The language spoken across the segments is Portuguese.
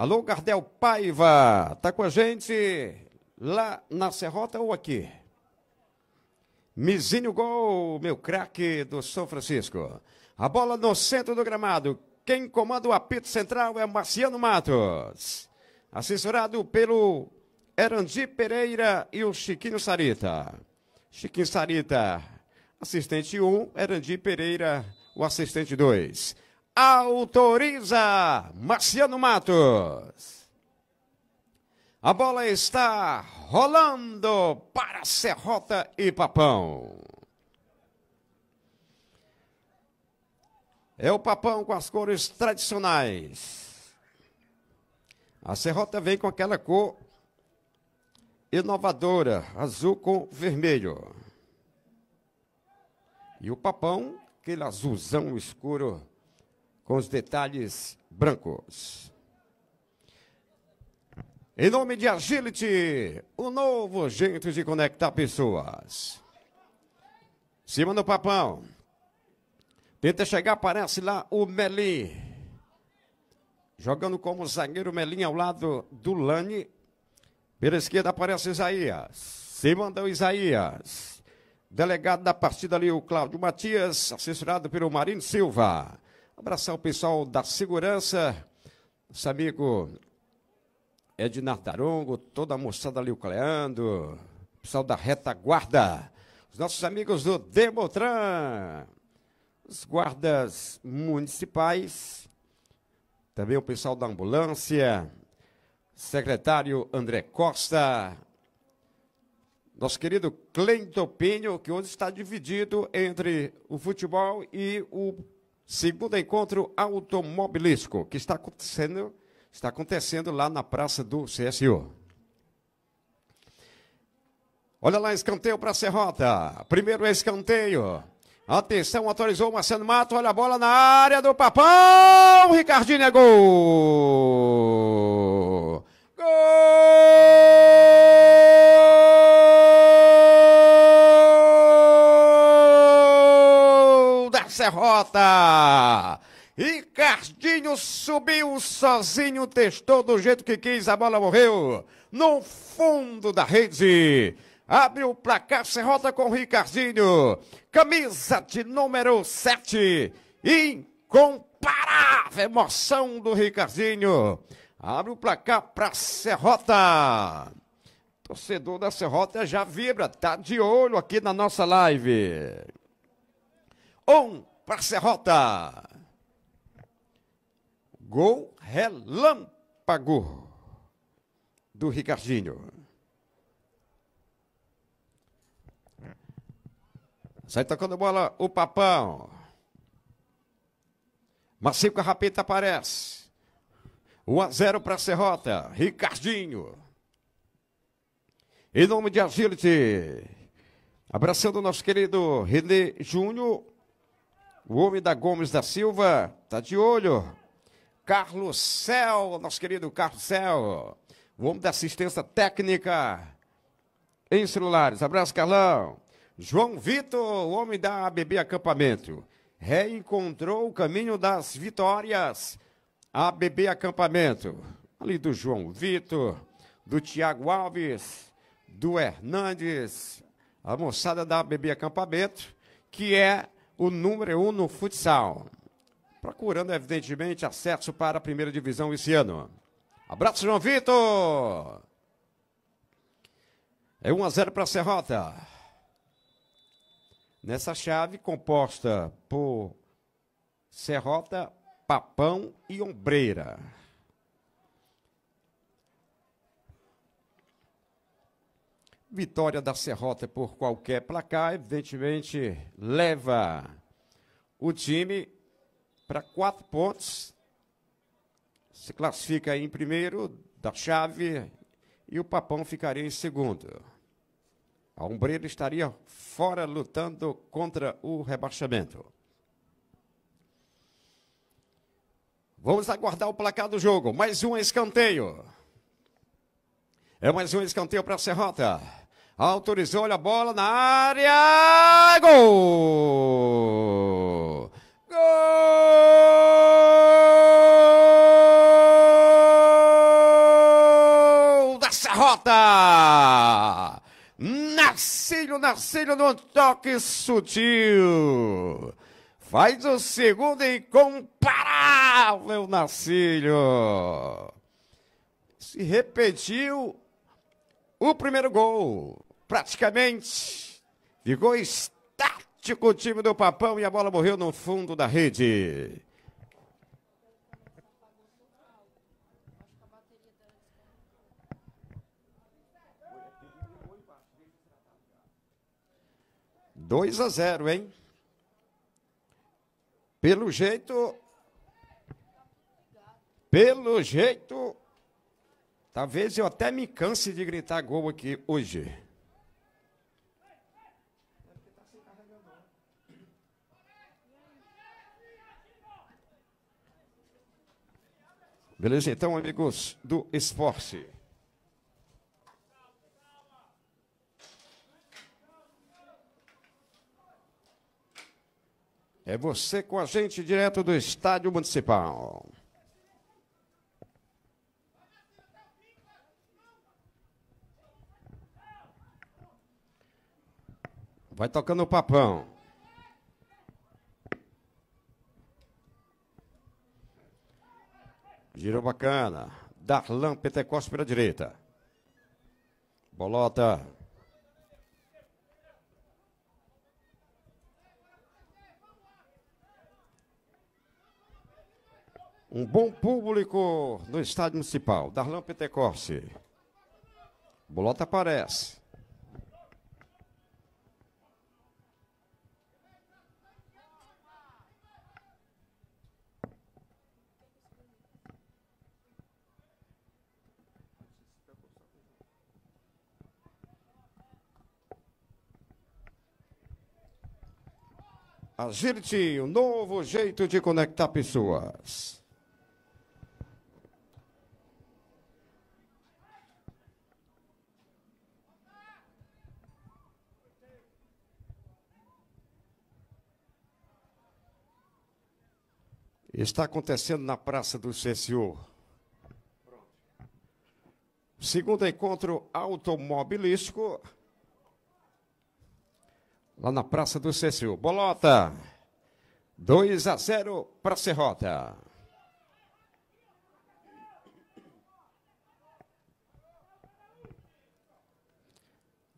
Alô, Gardel Paiva, tá com a gente lá na Serrota ou aqui? Mizinho Gol, meu craque do São Francisco. A bola no centro do gramado. Quem comanda o apito central é Marciano Matos. Assessorado pelo Erandi Pereira e o Chiquinho Sarita. Chiquinho Sarita, assistente 1, um, Erandi Pereira, o assistente 2 autoriza Marciano Matos. A bola está rolando para Serrota e Papão. É o Papão com as cores tradicionais. A Serrota vem com aquela cor inovadora, azul com vermelho. E o Papão, aquele azulzão escuro com os detalhes brancos. Em nome de Agility, o novo jeito de conectar pessoas. Cima do papão. Tenta chegar, aparece lá o Melim. Jogando como zagueiro, Melim ao lado do Lani. Pela esquerda aparece Isaías. Cima do Isaías. Delegado da partida ali, o Cláudio Matias, assessorado pelo Marinho Silva. Abraçar o pessoal da segurança, nosso amigo Ednar Tarongo, toda a moçada ali, o Cleando, pessoal da retaguarda, os nossos amigos do Demotran, os guardas municipais, também o pessoal da ambulância, secretário André Costa, nosso querido Cleito Pinho, que hoje está dividido entre o futebol e o Segundo encontro automobilístico, que está acontecendo, está acontecendo lá na Praça do CSU. Olha lá, escanteio para Serrota. Primeiro escanteio. Atenção, atualizou o Marcelo Mato. Olha a bola na área do Papão. Ricardinho é gol. Gol! derrota. Ricardinho subiu sozinho, testou do jeito que quis, a bola morreu no fundo da rede. Abre o placar, Serrota com Ricardinho. Camisa de número 7. Incomparável emoção do Ricardinho. Abre o placar para Serrota. Torcedor da Serrota já vibra, tá de olho aqui na nossa live. Um para Serrota. Gol relâmpago do Ricardinho. Sai tocando bola o Papão. Marcico Rapita aparece. 1 a 0 para Serrota. Ricardinho. Em nome de Agility. Abraçando o nosso querido René Júnior. O homem da Gomes da Silva tá de olho. Carlos Cel, nosso querido Carlos Cel, o homem da assistência técnica em celulares. Abraço, Carlão. João Vitor, o homem da ABB Acampamento, reencontrou o caminho das vitórias. ABB Acampamento, ali do João Vitor, do Tiago Alves, do Hernandes, a moçada da ABB Acampamento, que é o número um no futsal, procurando, evidentemente, acesso para a primeira divisão esse ano. Abraço, João Vitor! É 1 a 0 para a Serrota. Nessa chave, composta por Serrota, Papão e Ombreira. Vitória da Serrota é por qualquer placar, evidentemente, leva o time para quatro pontos. Se classifica em primeiro da chave e o Papão ficaria em segundo. A Ombreira estaria fora lutando contra o rebaixamento. Vamos aguardar o placar do jogo. Mais um escanteio. É mais um escanteio para a Serrota autorizou, olha a bola na área, gol! Gol da Serrota! Narcílio, Narcílio no toque sutil. Faz o segundo incomparável, Narcílio. Se repetiu o primeiro gol praticamente ficou estático o time do Papão e a bola morreu no fundo da rede. Dois a zero, hein? Pelo jeito. Pelo jeito. Talvez eu até me canse de gritar gol aqui hoje. Beleza, então, amigos do esporte. É você com a gente direto do Estádio Municipal. Vai tocando o papão. Girou bacana. Darlan para pela direita. Bolota. Um bom público no estádio municipal. Darlan Petecoste. Bolota aparece. A Girti, um novo jeito de conectar pessoas. Está acontecendo na Praça do CSU. Segundo encontro automobilístico lá na Praça do Cecil. Bolota, 2 a 0 para Serrota.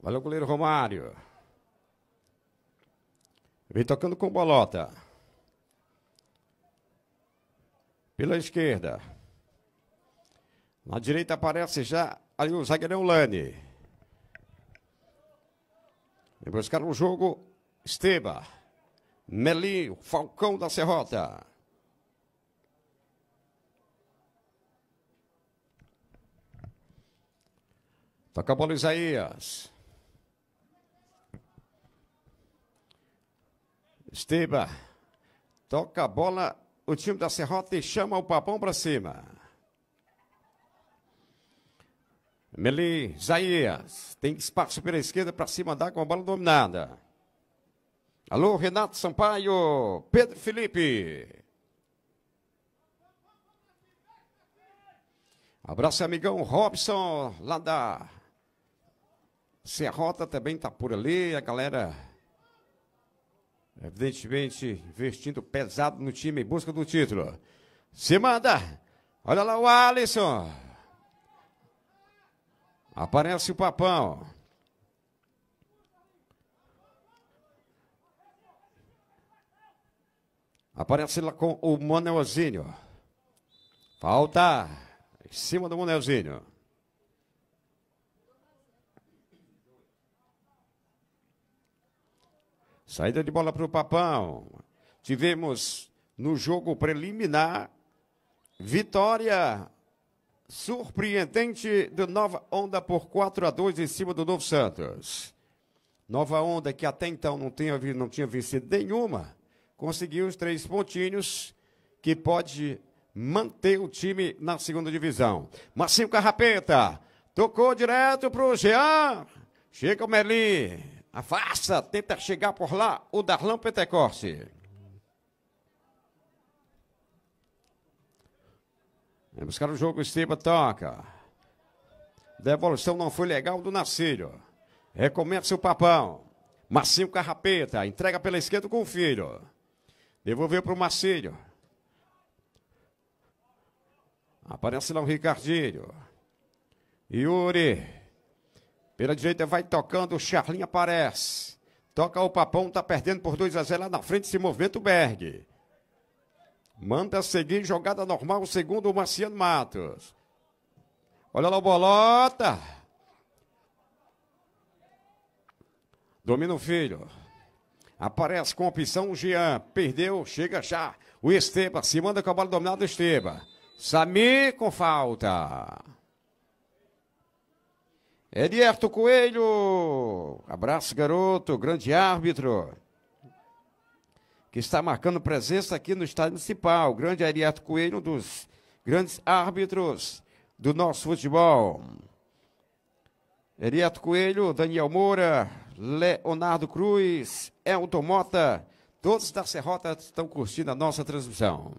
Valeu, goleiro Romário. Vem tocando com Bolota. Pela esquerda. Na direita aparece já ali o zagueirão Lani buscar o jogo Esteba, Melinho, Falcão da Serrota. Toca a bola Isaías. Esteba. Toca a bola o time da Serrota e chama o Papão para cima. Meli, Zaias, tem espaço pela esquerda para se mandar com a bola dominada. Alô, Renato Sampaio, Pedro Felipe. Abraço, amigão Robson, lá da Serrota também está por ali. A galera, evidentemente, investindo pesado no time em busca do título. Se manda! Olha lá o Alisson. Aparece o papão. Aparece lá com o Manuelzinho. Falta. Em cima do Manuelzinho. Saída de bola para o Papão. Tivemos no jogo preliminar vitória surpreendente do Nova Onda por 4 a 2 em cima do Novo Santos. Nova Onda, que até então não tinha, não tinha vencido nenhuma, conseguiu os três pontinhos que pode manter o time na segunda divisão. Marcinho Carrapeta tocou direto para o Jean. Chega o Merlin, afasta, tenta chegar por lá o Darlan Pentecoste. Vamos é, buscar o jogo, Esteban toca. Devolução não foi legal do Nacílio. Recomeça o papão. Marcinho Carrapeta, entrega pela esquerda com o filho. Devolveu para o Marcinho. Aparece lá o Ricardinho. Yuri. Pela direita vai tocando, o Charlinho aparece. Toca o papão, está perdendo por 2 a 0 lá na frente, se movimenta o Berg. Manda seguir jogada normal, segundo o Marciano Matos. Olha lá o Bolota. Domina o filho. Aparece com opção o Jean. Perdeu, chega já. O Esteba se manda com a bola dominada. Esteba. Sami com falta. Edierto Coelho. Abraço, garoto. Grande árbitro que está marcando presença aqui no estádio municipal, o grande Ariato Coelho, um dos grandes árbitros do nosso futebol. Ariato Coelho, Daniel Moura, Leonardo Cruz, Elton Mota, todos da Serrota estão curtindo a nossa transmissão.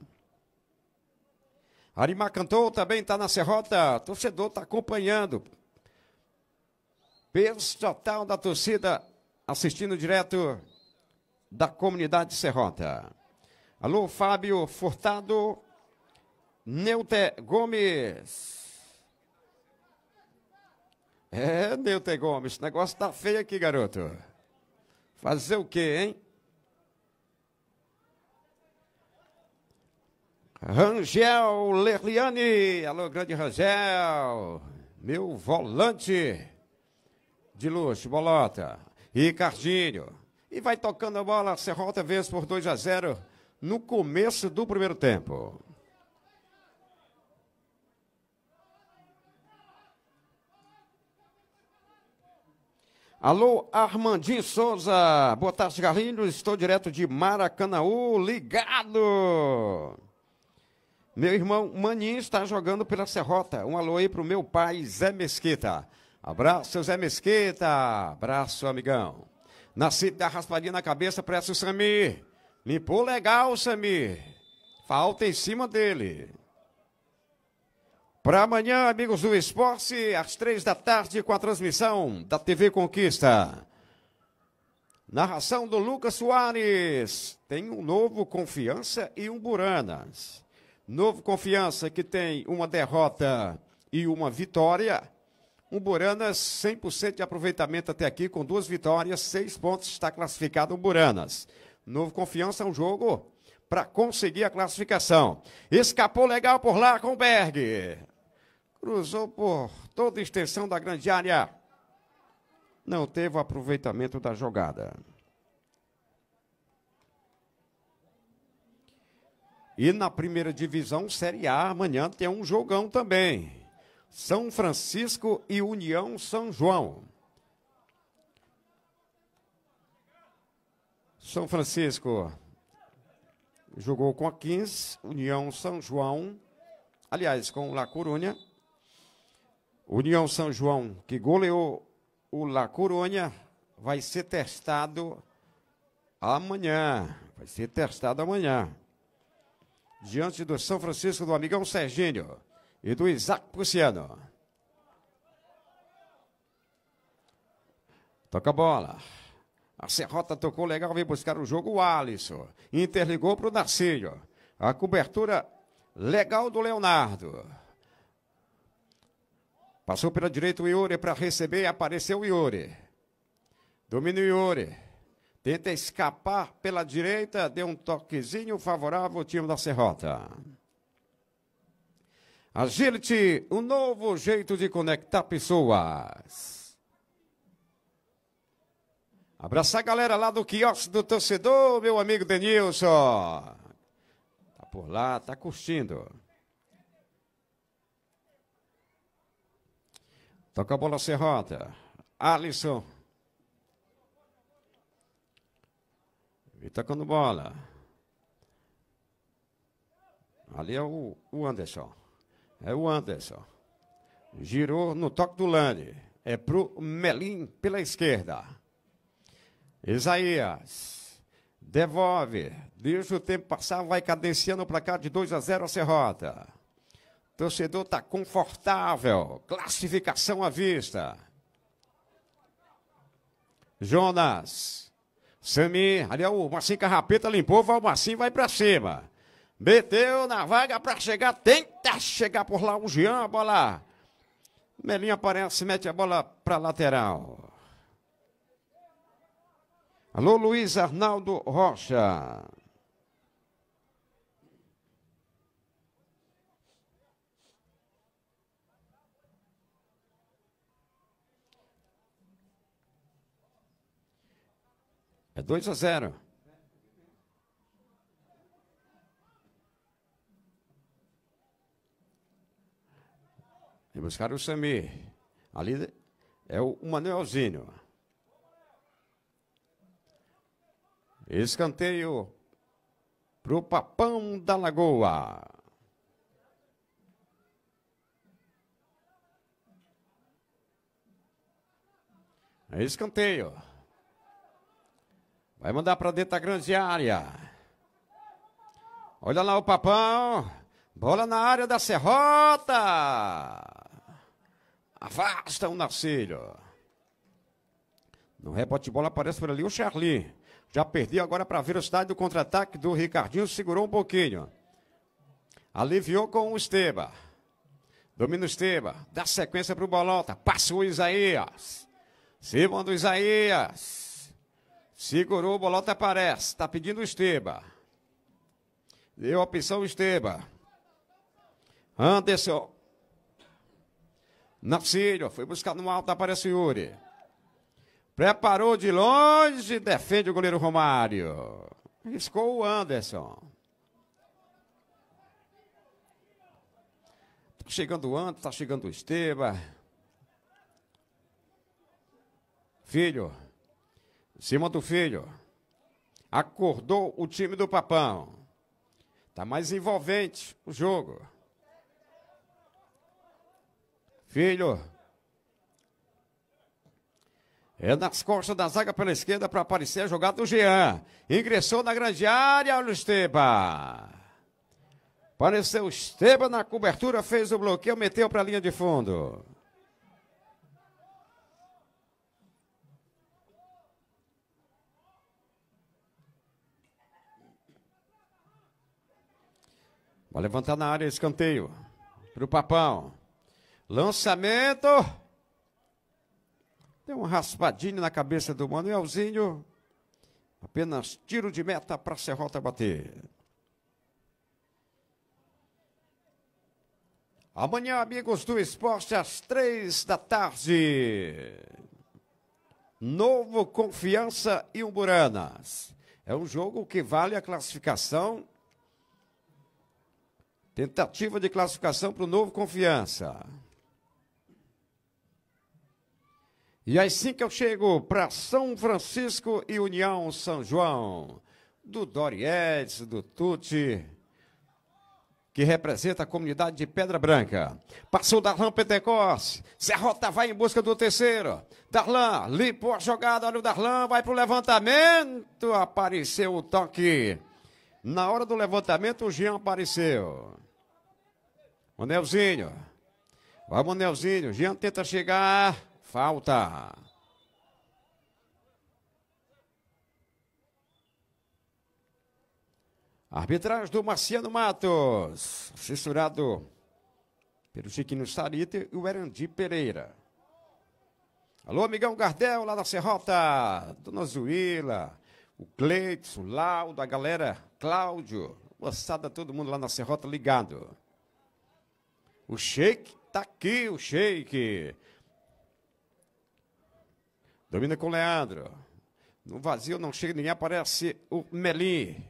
Arimar Cantou também está na Serrota, torcedor está acompanhando. Peso total da torcida assistindo direto da comunidade Serrota. Alô, Fábio Furtado, Neute Gomes. É, Neute Gomes, o negócio tá feio aqui, garoto. Fazer o quê, hein? Rangel Lerliane, alô, grande Rangel, meu volante de luxo, bolota, Ricardinho, e vai tocando a bola, Serrota vence por 2 a 0 no começo do primeiro tempo. Alô, Armandinho Souza. Boa tarde, Garrindo. Estou direto de Maracanaú, ligado. Meu irmão Maninho está jogando pela Serrota. Um alô aí pro meu pai, Zé Mesquita. Abraço, Zé Mesquita. Abraço, amigão. Nassib da raspadinha na cabeça, presta o Samir. Limpou legal o Samir. Falta em cima dele. Para amanhã, amigos do esporte, às três da tarde, com a transmissão da TV Conquista. Narração do Lucas Soares. Tem um novo Confiança e um Buranas. Novo Confiança que tem uma derrota e uma vitória Umburanas, 100% de aproveitamento até aqui, com duas vitórias, seis pontos, está classificado Umburanas. Novo Confiança é um jogo para conseguir a classificação. Escapou legal por lá com o Berg. Cruzou por toda a extensão da grande área. Não teve o aproveitamento da jogada. E na primeira divisão, Série A, amanhã tem um jogão também. São Francisco e União São João. São Francisco jogou com a 15, União São João, aliás, com o La Coruña. União São João, que goleou o La Coruña, vai ser testado amanhã. Vai ser testado amanhã. Diante do São Francisco do amigão Serginho e do Isaac Prussiano. Toca a bola. A Serrota tocou legal, veio buscar o jogo o Alisson. Interligou para o Narcílio. A cobertura legal do Leonardo. Passou pela direita o Iore para receber, apareceu o Iore. Domina o Iore. Tenta escapar pela direita, deu um toquezinho favorável ao time da Serrota. Agility, um novo jeito de conectar pessoas. Abraçar a galera lá do quiosque do torcedor, meu amigo Denilson. Tá por lá, tá curtindo. Toca a bola serrota. Alisson. E tocando bola. Ali é o, o Anderson. É o Anderson. Girou no toque do Lani É pro Melim pela esquerda. Isaías. Devolve. Deixa o tempo passar. Vai cadenciando para cá de 2 a 0 a Serrota. Torcedor tá confortável. Classificação à vista. Jonas. Sami Ali é o Marcinho Carrapeta limpou. Vai o Marcinho vai para cima. Meteu na vaga para chegar, tenta chegar por lá o Jean, a bola. Melinho aparece, mete a bola para lateral. Alô, Luiz Arnaldo Rocha. É 2 a 0. E buscaram o Samir. Ali é o Manuelzinho. Escanteio para o Papão da Lagoa. É escanteio. Vai mandar para dentro da grande área. Olha lá o Papão. Bola na área da Serrota. Afasta o Narcílio. No rebote de bola aparece por ali o Charlie. Já perdeu agora para a velocidade do contra-ataque do Ricardinho. Segurou um pouquinho. Aliviou com o Esteba. Domina o Esteba. Dá sequência para o Bolota. Passa o Isaías. Simão do Isaías. Segurou, o Bolota aparece. Está pedindo o Esteba. Deu a opção o Esteba. Anderson Nacílio foi buscar no alto, aparece Yuri. Preparou de longe, defende o goleiro Romário. Riscou o Anderson. Tá chegando o Anderson, tá chegando o Esteba. Filho. Em cima do filho. Acordou o time do Papão. Tá mais envolvente o jogo. Filho. É nas costas da zaga pela esquerda para aparecer a jogada do Jean. Ingressou na grande área, olha o Esteba. Apareceu o Esteba na cobertura, fez o bloqueio, meteu para a linha de fundo. Vai levantar na área, escanteio. Para o Papão. Lançamento. Deu um raspadinho na cabeça do Manuelzinho. Apenas tiro de meta para Serrota bater. Amanhã, amigos do esporte, às três da tarde. Novo Confiança e Umburanas. É um jogo que vale a classificação. Tentativa de classificação para o Novo Confiança. E é assim que eu chego para São Francisco e União São João, do Doriedes, do Tuti, que representa a comunidade de Pedra Branca. Passou Darlan Pentecoste, Serrota vai em busca do terceiro. Darlan limpou a jogada, olha o Darlan, vai para o levantamento, apareceu o toque. Na hora do levantamento, o Jean apareceu. O Nelzinho. Vamos, Nelzinho. Jean tenta chegar. Falta. Arbitragem do Marciano Matos, censurado pelo Chiquinho Sarita e o Erandi Pereira. Alô, amigão Gardel, lá da Serrota, Dona Zuíla, o Cleiton, o Laudo, a galera, Cláudio, moçada, todo mundo lá na Serrota ligado. O Sheik tá aqui, o Sheik. Domina com o Leandro. No vazio não chega ninguém, aparece o Melim.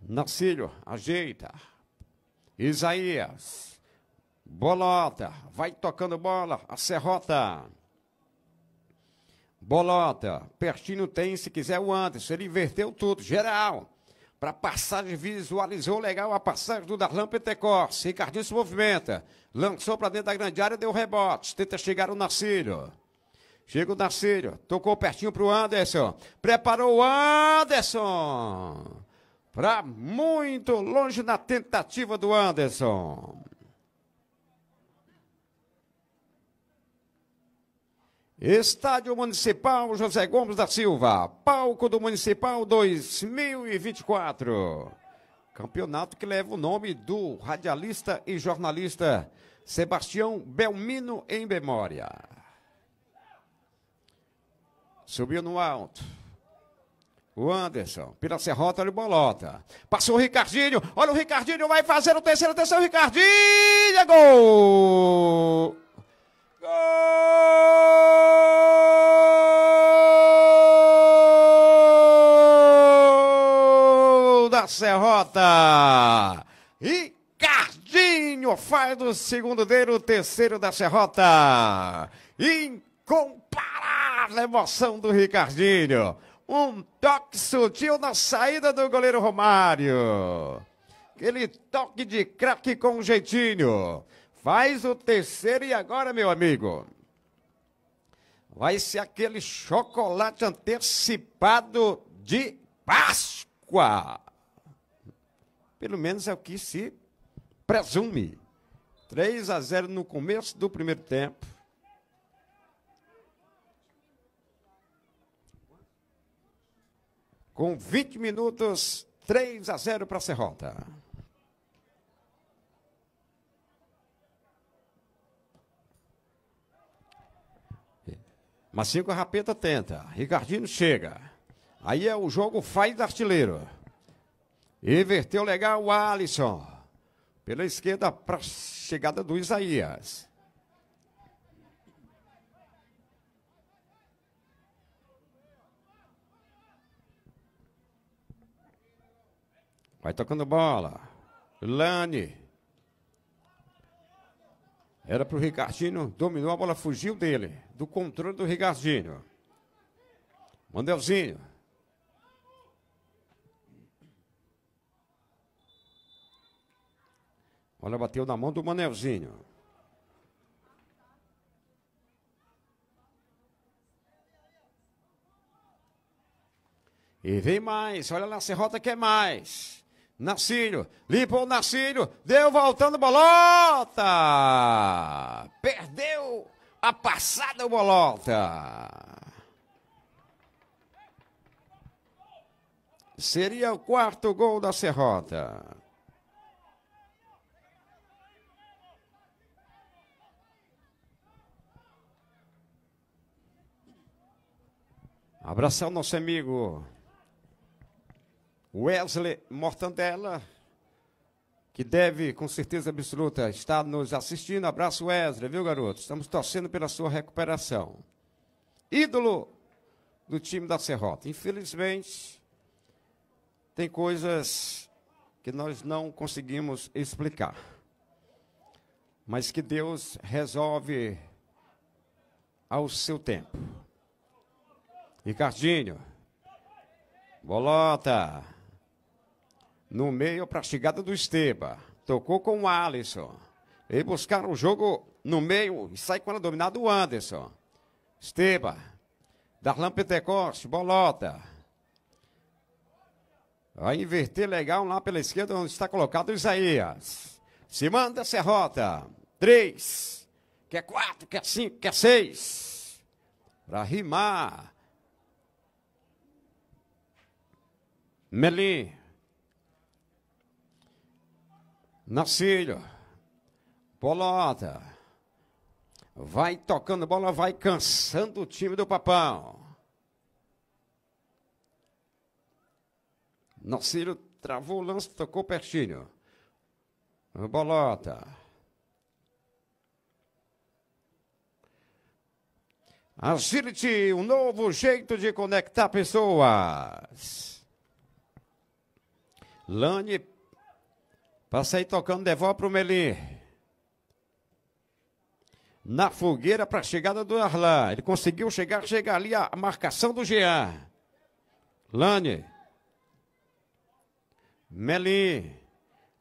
Narcílio, ajeita. Isaías. Bolota, vai tocando bola, a Serrota. Bolota, pertinho tem, se quiser o Anderson. Ele inverteu tudo, geral para passagem, visualizou legal a passagem do Darlan Pentecor. Ricardinho se movimenta, lançou para dentro da grande área, deu rebote, tenta chegar o Narcílio. Chega o Narcílio, tocou pertinho para o Anderson, preparou o Anderson, para muito longe na tentativa do Anderson. Estádio Municipal José Gomes da Silva, palco do Municipal 2024. Campeonato que leva o nome do radialista e jornalista Sebastião Belmino em memória. Subiu no alto. O Anderson, pela serrota, olha o bolota. Passou o Ricardinho, olha o Ricardinho, vai fazer o terceiro, atenção, Ricardinho, é gol! Gol da Serrota! E Cardinho faz do segundo dele o terceiro da Serrota! Incomparável emoção do Ricardinho! Um toque sutil na saída do goleiro Romário. Aquele toque de craque com jeitinho. Faz o terceiro e agora, meu amigo. Vai ser aquele chocolate antecipado de Páscoa. Pelo menos é o que se presume. 3 a 0 no começo do primeiro tempo. Com 20 minutos, 3 a 0 para Serrota. Mas a rapeta tenta. Ricardinho chega. Aí é o jogo faz artilheiro. Inverteu legal o Alisson. Pela esquerda para chegada do Isaías. Vai tocando bola. Lani. Era para o Ricardinho, dominou a bola, fugiu dele, do controle do Ricardinho. Mandelzinho. Olha, bateu na mão do Manelzinho. E vem mais, olha lá, Serrota quer mais. Nacílio, limpou o Narcílio, deu voltando Bolota! Perdeu a passada o Bolota! Seria o quarto gol da Serrota. Abração nosso amigo Wesley Mortandela, que deve, com certeza absoluta, estar nos assistindo. Abraço, Wesley, viu, garoto? Estamos torcendo pela sua recuperação. Ídolo do time da Serrota. Infelizmente, tem coisas que nós não conseguimos explicar, mas que Deus resolve ao seu tempo. Ricardinho, Bolota no meio para a chegada do Esteba. Tocou com o Alisson. E buscaram o jogo no meio e sai com ela dominada o Anderson. Esteba. Darlan Pentecoste, bolota. Vai inverter legal lá pela esquerda onde está colocado o Isaías. Se manda, Serrota. Três. Quer quatro, quer cinco, quer seis. Para rimar. Melim. Nacilho, bolota, vai tocando bola, vai cansando o time do papão. Nacilho travou o lance, tocou pertinho. Bolota. Agility, um novo jeito de conectar pessoas. Lane Passa aí tocando, devolve o Melim. Na fogueira para a chegada do Arlan. Ele conseguiu chegar, chegar ali a marcação do Jean. Lane. Melim.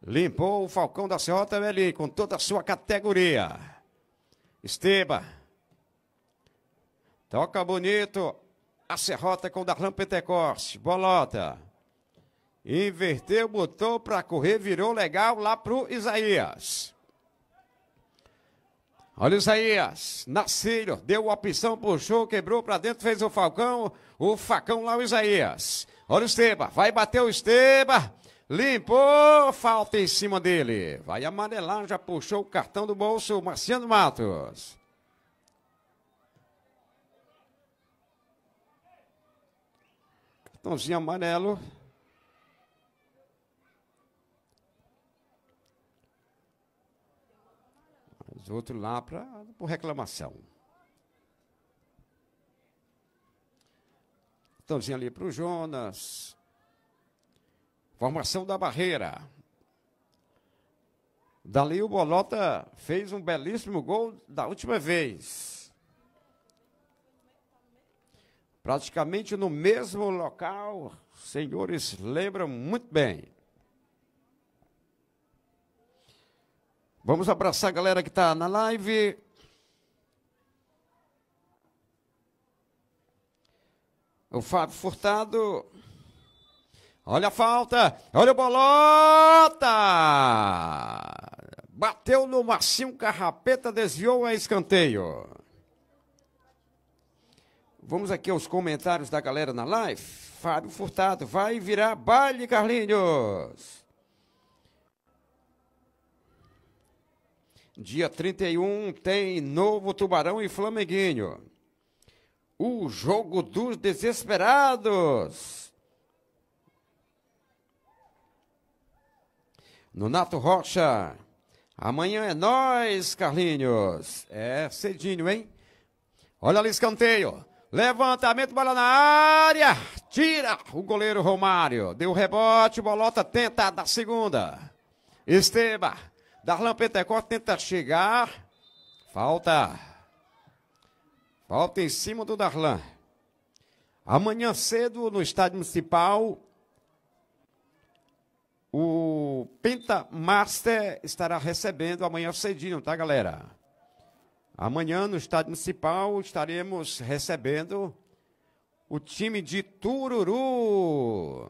Limpou o Falcão da Serrota Melim com toda a sua categoria. Esteba. Toca bonito. A Serrota com o Darlan Pentecoste. Bolota. Inverteu, botou para correr, virou legal lá pro Isaías. Olha o Isaías, Nacílio, deu opção, puxou, quebrou para dentro, fez o Falcão, o facão lá o Isaías. Olha o Esteba, vai bater o Esteba, limpou, falta em cima dele. Vai amarelar, já puxou o cartão do bolso, Marciano Matos. Cartãozinho amarelo. Os outros lá para por reclamação. Estãozinho ali para o Jonas. Formação da barreira. Dali o Bolota fez um belíssimo gol da última vez. Praticamente no mesmo local, senhores lembram muito bem. Vamos abraçar a galera que está na live. O Fábio Furtado. Olha a falta. Olha o Bolota. Bateu no Marcinho Carrapeta, desviou a escanteio. Vamos aqui aos comentários da galera na live. Fábio Furtado vai virar baile, Carlinhos. Dia 31 tem novo Tubarão e Flamenguinho. O jogo dos desesperados. Nonato Rocha. Amanhã é nós, Carlinhos. É cedinho, hein? Olha ali escanteio. Levantamento, bola na área. Tira o goleiro Romário. Deu rebote, bolota tenta da segunda. Esteba. Darlan Pentecostes tenta chegar. Falta. Falta em cima do Darlan. Amanhã cedo, no estádio municipal, o Penta Master estará recebendo amanhã cedinho, tá, galera? Amanhã, no estádio municipal, estaremos recebendo o time de Tururu.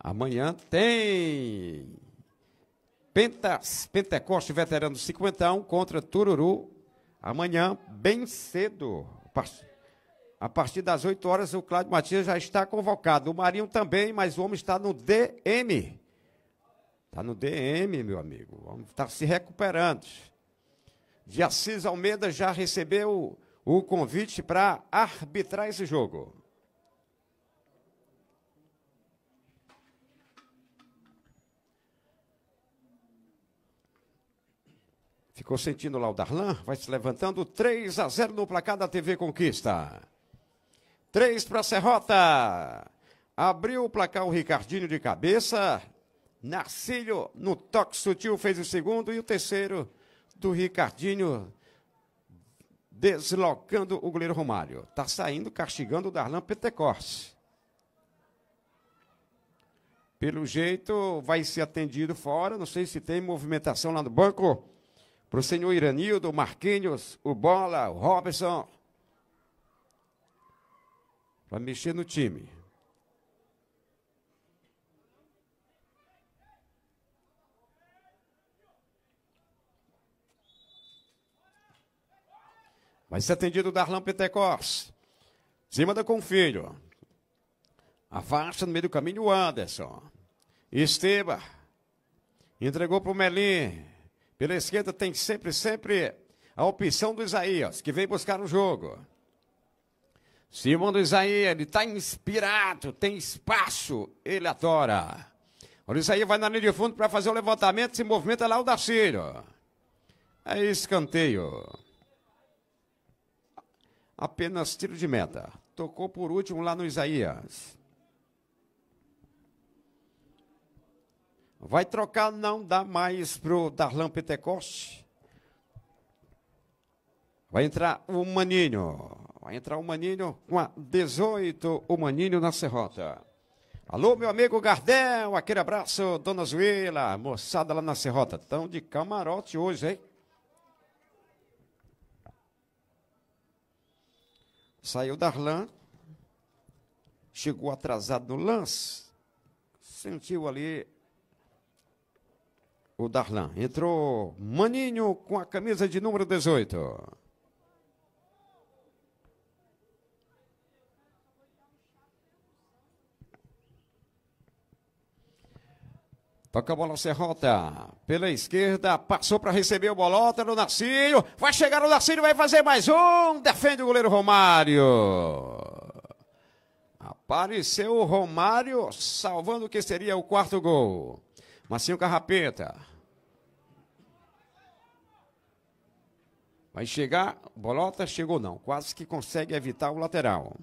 Amanhã tem Pentas, Pentecoste Veterano Cinquentão contra Tururu. Amanhã, bem cedo. A partir das 8 horas, o Cláudio Matias já está convocado. O Marinho também, mas o homem está no DM. Está no DM, meu amigo. O estar está se recuperando. De Assis Almeida já recebeu o convite para arbitrar esse jogo. Ficou sentindo lá o Darlan, vai se levantando. 3 a 0 no placar da TV Conquista. 3 para a Serrota. Abriu o placar o Ricardinho de cabeça. Narcílio, no toque sutil, fez o segundo. E o terceiro do Ricardinho, deslocando o goleiro Romário. Está saindo, castigando o Darlan Petecorce. Pelo jeito, vai ser atendido fora. Não sei se tem movimentação lá no banco. Para o senhor Iranildo, o Marquinhos, o Bola, o Robson. Para mexer no time. Vai ser atendido o Darlan Petecors cima manda com o Afasta no meio do caminho o Anderson. Esteba. Entregou para o Melim. Pela esquerda tem sempre, sempre a opção do Isaías, que vem buscar o um jogo. Simão do Isaías, ele está inspirado, tem espaço, ele adora. O Isaías vai na linha de fundo para fazer o levantamento, se movimenta lá o Darcílio. É escanteio. Apenas tiro de meta. Tocou por último lá no Isaías. Vai trocar, não dá mais para o Darlan Pentecoste. Vai entrar o Maninho. Vai entrar o Maninho com a 18, o Maninho na Serrota. Alô, meu amigo Gardel, aquele abraço, Dona Zuela, moçada lá na Serrota. Estão de camarote hoje, hein? Saiu Darlan, chegou atrasado no lance, sentiu ali o Darlan. Entrou Maninho com a camisa de número 18. Toca a bola Serrota. Pela esquerda, passou para receber o bolota no Narcílio. Vai chegar o Narcílio, vai fazer mais um. Defende o goleiro Romário. Apareceu o Romário, salvando o que seria o quarto gol. Marcinho Carrapeta. Vai chegar, Bolota chegou não, quase que consegue evitar o lateral.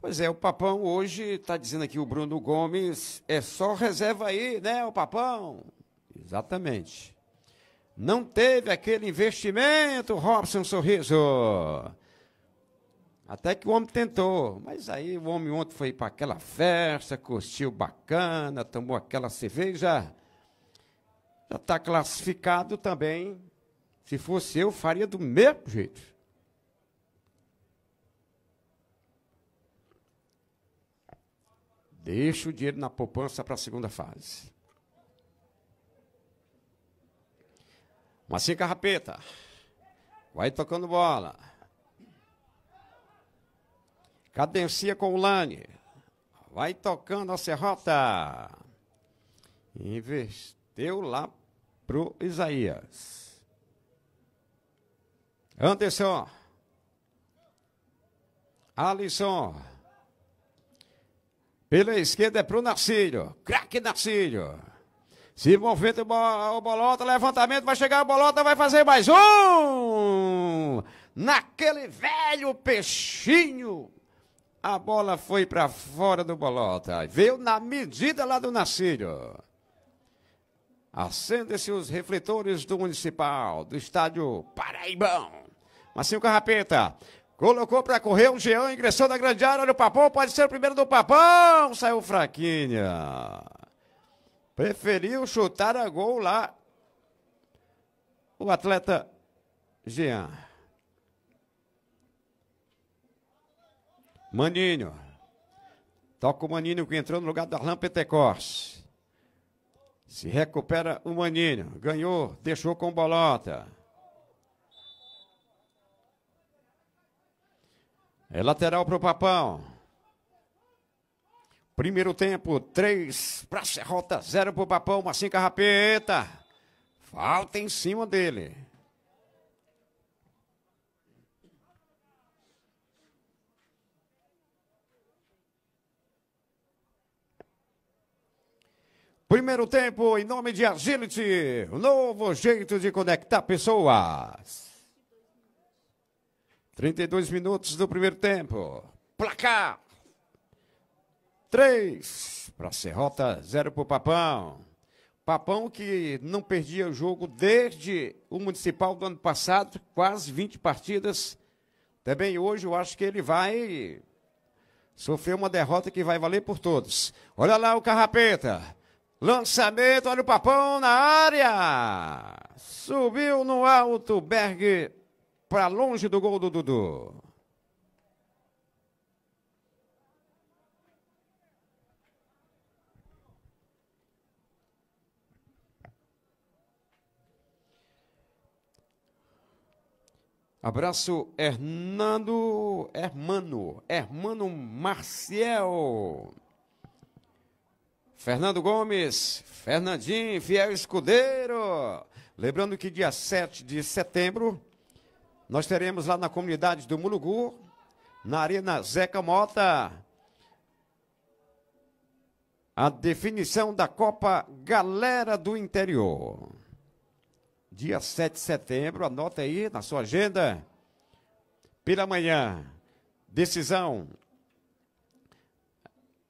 Pois é, o Papão hoje está dizendo aqui o Bruno Gomes, é só reserva aí, né, o Papão? Exatamente. Não teve aquele investimento, Robson Sorriso. Até que o homem tentou, mas aí o homem ontem foi para aquela festa, curtiu bacana, tomou aquela cerveja. Já está classificado também. Se fosse eu, faria do mesmo jeito. Deixa o dinheiro na poupança para a segunda fase. Massinha Carrapeta. Vai tocando bola. Cadencia com o Lane. Vai tocando a serrota. Investiu lá pro Isaías. Anderson. Alisson. Pela esquerda é pro Narcílio. Craque Narcílio. Se ver o Bolota, levantamento, vai chegar o Bolota, vai fazer mais um! Naquele velho peixinho a bola foi para fora do Bolota. Veio na medida lá do Nascílio. acendem se os refletores do Municipal, do estádio Paraibão. Marcinho Carrapeta. Colocou para correr o Jean, ingressou na grande área do Papão, pode ser o primeiro do Papão, saiu fraquinha. Preferiu chutar a gol lá o atleta Jean. Maninho. Toca o Maninho que entrou no lugar do Arlan Petecors, Se recupera o Maninho. Ganhou, deixou com bolota. É lateral para o Papão. Primeiro tempo, 3 para Serrota, 0 para o Papão, Massim Carrapeta. Falta em cima dele. Primeiro tempo, em nome de Agility, um novo jeito de conectar pessoas. 32 minutos do primeiro tempo. Placar. 3 para Serrota, 0 para o Papão. Papão que não perdia o jogo desde o Municipal do ano passado, quase 20 partidas. Também hoje eu acho que ele vai sofrer uma derrota que vai valer por todos. Olha lá o Carrapeta. Lançamento, olha o papão na área. Subiu no alto, Berg para longe do gol do Dudu. Abraço, Hernando, Hermano, Hermano Marcial. Fernando Gomes, Fernandinho, fiel escudeiro. Lembrando que dia 7 de setembro, nós teremos lá na comunidade do Mulugu, na Arena Zeca Mota, a definição da Copa Galera do Interior. Dia 7 de setembro, anota aí na sua agenda. Pela manhã, decisão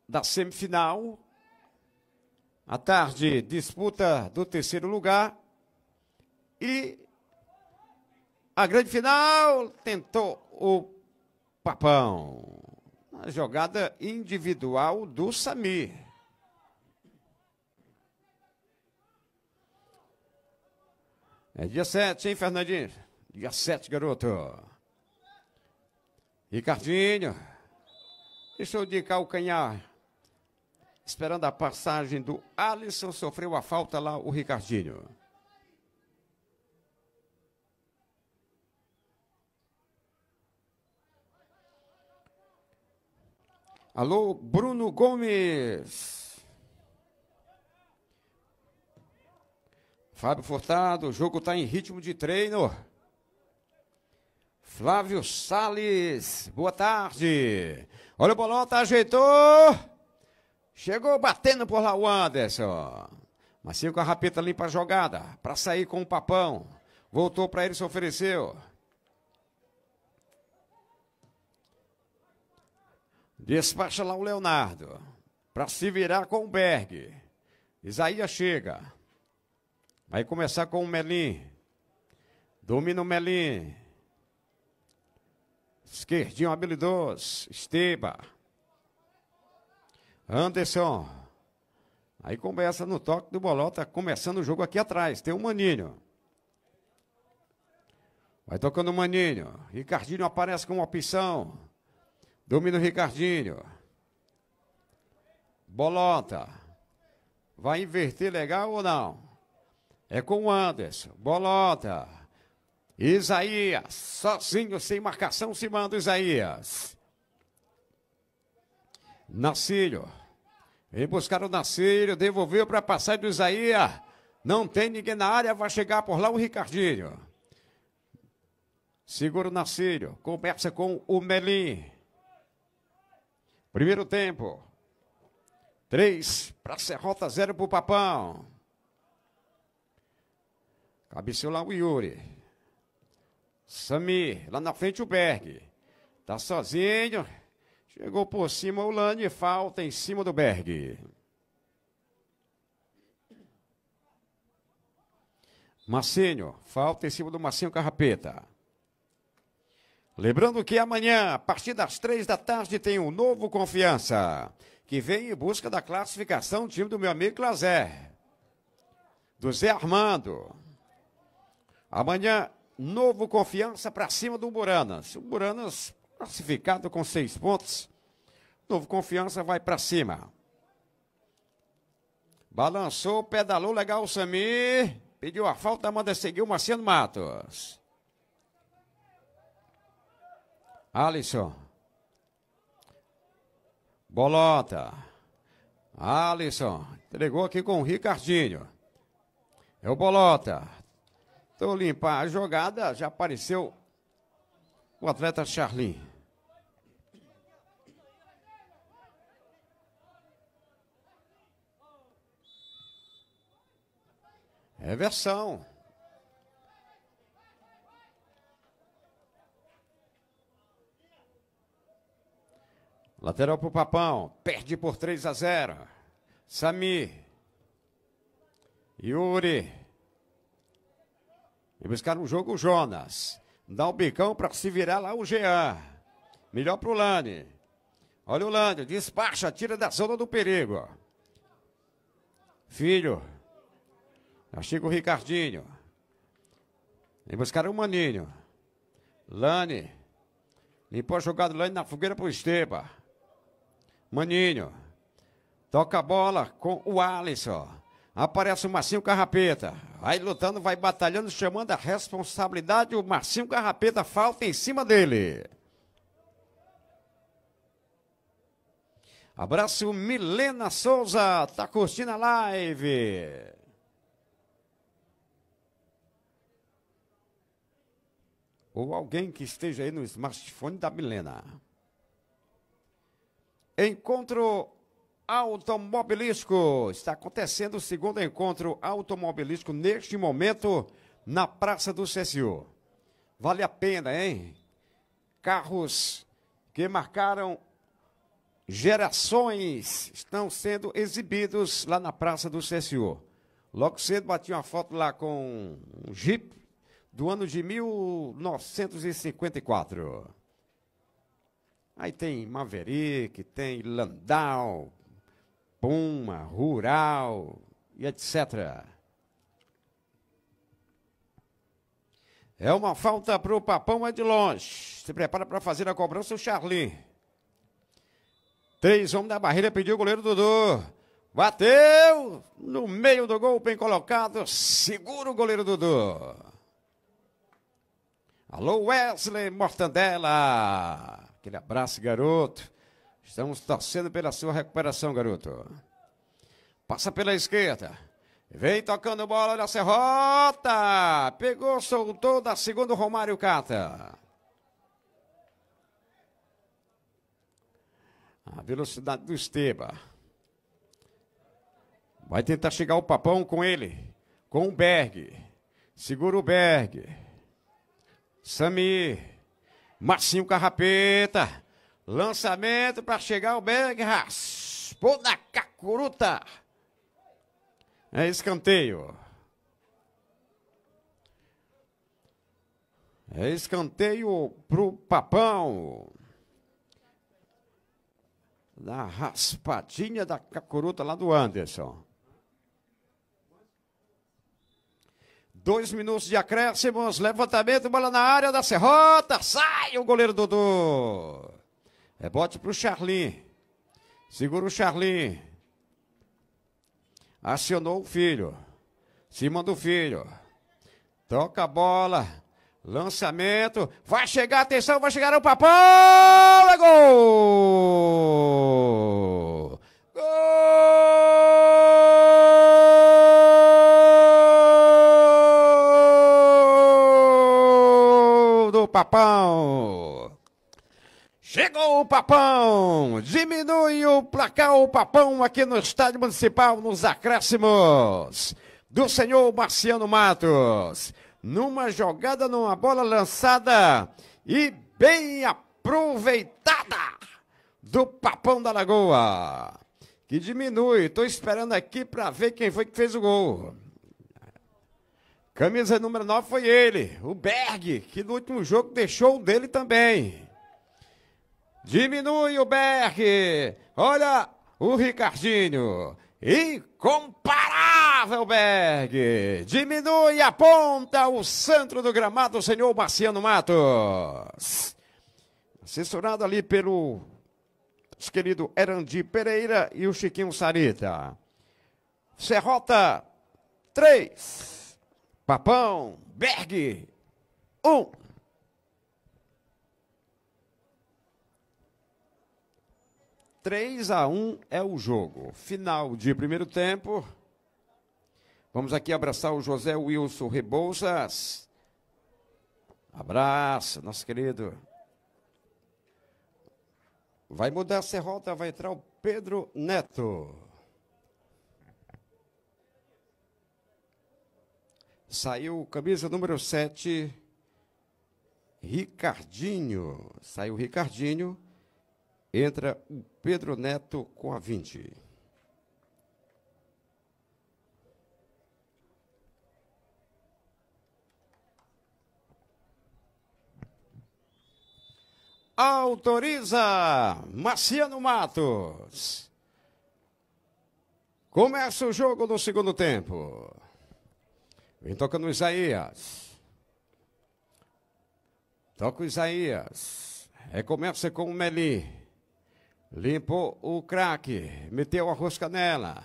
da semifinal à tarde, disputa do terceiro lugar. E a grande final tentou o Papão. A jogada individual do Samir. É dia 7, hein, Fernandinho? Dia 7, garoto. Ricardinho. Deixou de calcanhar esperando a passagem do Alisson, sofreu a falta lá o Ricardinho. Alô, Bruno Gomes. Fábio Furtado, o jogo está em ritmo de treino. Flávio Sales, boa tarde. Olha o bolão, tá ajeitou. Chegou batendo por lá o Anderson. mas com a rapeta limpa a jogada. Para sair com o papão. Voltou para ele, se ofereceu. Despacha lá o Leonardo. Para se virar com o Berg. Isaías chega. Vai começar com o Melim. Domina o Melim. Esquerdinho habilidoso. Esteba. Anderson. Aí começa no toque do Bolota, tá começando o jogo aqui atrás. Tem o Maninho. Vai tocando o Maninho. Ricardinho aparece com uma opção. Domina o Ricardinho. Bolota. Vai inverter legal ou não? É com o Anderson. Bolota. Isaías. Sozinho, sem marcação, se manda Isaías. Nacílio. Vem buscar o Nacílio, devolveu para a passagem do Isaías. Não tem ninguém na área, vai chegar por lá o Ricardinho. Segura o Nacílio, conversa com o Melim. Primeiro tempo. Três para Serrota, zero para o Papão. Cabeceou lá o Yuri. Samir, lá na frente o Berg. Tá sozinho. Chegou por cima o Lani, falta em cima do Berg. Massinho, falta em cima do Massinho Carrapeta. Lembrando que amanhã, a partir das três da tarde, tem um novo Confiança, que vem em busca da classificação do time do meu amigo Clazé, do Zé Armando. Amanhã, novo Confiança para cima do Buranas. O Buranas classificado com seis pontos. Novo Confiança vai para cima. Balançou, pedalou legal o Sami. Pediu a falta, manda seguir o Marciano Matos. Alisson. Bolota. Alisson. Entregou aqui com o Ricardinho. É o Bolota. Tô limpar a jogada. Já apareceu o atleta Charlin. Reversão. Lateral para o Papão. Perde por 3 a 0. Sami. Yuri. E buscar um jogo o Jonas. Dá o bicão para se virar lá o Jean. Melhor pro Lani. Olha o Lani, despacha, tira da zona do perigo. Filho. chega o Ricardinho. Vem buscar o Maninho. Lani. Limpou a jogada Lani na fogueira pro Esteba. Maninho. Toca a bola com o Alisson. Aparece o Marcinho Carrapeta. Vai lutando, vai batalhando, chamando a responsabilidade. O Marcinho Carrapeta falta em cima dele. Abraço Milena Souza, tá curtindo a live. Ou alguém que esteja aí no smartphone da Milena. Encontro automobilístico. Está acontecendo o segundo encontro automobilístico neste momento na Praça do CSU. Vale a pena, hein? Carros que marcaram gerações estão sendo exibidos lá na Praça do CSU. Logo cedo bati uma foto lá com um Jeep do ano de 1954. Aí tem Maverick, tem Landau, Puma, Rural e etc. É uma falta para o Papão, é de longe. Se prepara para fazer a cobrança o Charlin. Três homens da barreira, pediu o goleiro Dudu. Bateu no meio do gol, bem colocado. Segura o goleiro Dudu. Alô, Wesley Mortandela. Aquele abraço, garoto. Estamos torcendo pela sua recuperação, garoto. Passa pela esquerda. Vem tocando bola na Serrota. Pegou, soltou da segunda Romário Cata. A velocidade do Esteba. Vai tentar chegar o papão com ele. Com o Berg. Segura o Berg. Samir. Marcinho Carrapeta. Lançamento para chegar o Berghaus. Pô na Cacuruta. É escanteio. É escanteio pro Papão. Da raspadinha da Cacuruta lá do Anderson. Dois minutos de acréscimos, levantamento, bola na área da Serrota, sai o goleiro Dudu. É bote para o Charlin. Segura o Charlin. Acionou o filho. Cima do filho. Toca a bola. Lançamento. Vai chegar, atenção, vai chegar o papão. É gol! Gol! Do papão! Chegou o Papão! Diminui o placar o Papão aqui no Estádio Municipal nos acréscimos do senhor Marciano Matos. Numa jogada, numa bola lançada e bem aproveitada do Papão da Lagoa. Que diminui. Estou esperando aqui para ver quem foi que fez o gol. Camisa número 9 foi ele, o Berg, que no último jogo deixou o dele também. Diminui o BR. Olha o Ricardinho. Incomparável, Berg! Diminui, aponta o centro do gramado, o senhor Marciano Matos. Assessorado ali pelo nosso querido Erandi Pereira e o Chiquinho Sarita. Serrota, 3. Papão, Berg, 1. Um. 3 a 1 é o jogo. Final de primeiro tempo. Vamos aqui abraçar o José Wilson Rebouças. Abraço, nosso querido. Vai mudar a serrota, vai entrar o Pedro Neto. Saiu camisa número 7, Ricardinho. Saiu Ricardinho, entra o Pedro Neto com a 20. Autoriza Marciano Matos. Começa o jogo no segundo tempo. Vem tocando o Isaías. Toca o Isaías. Recomeça com o Meli. Limpou o craque. Meteu a rosca nela.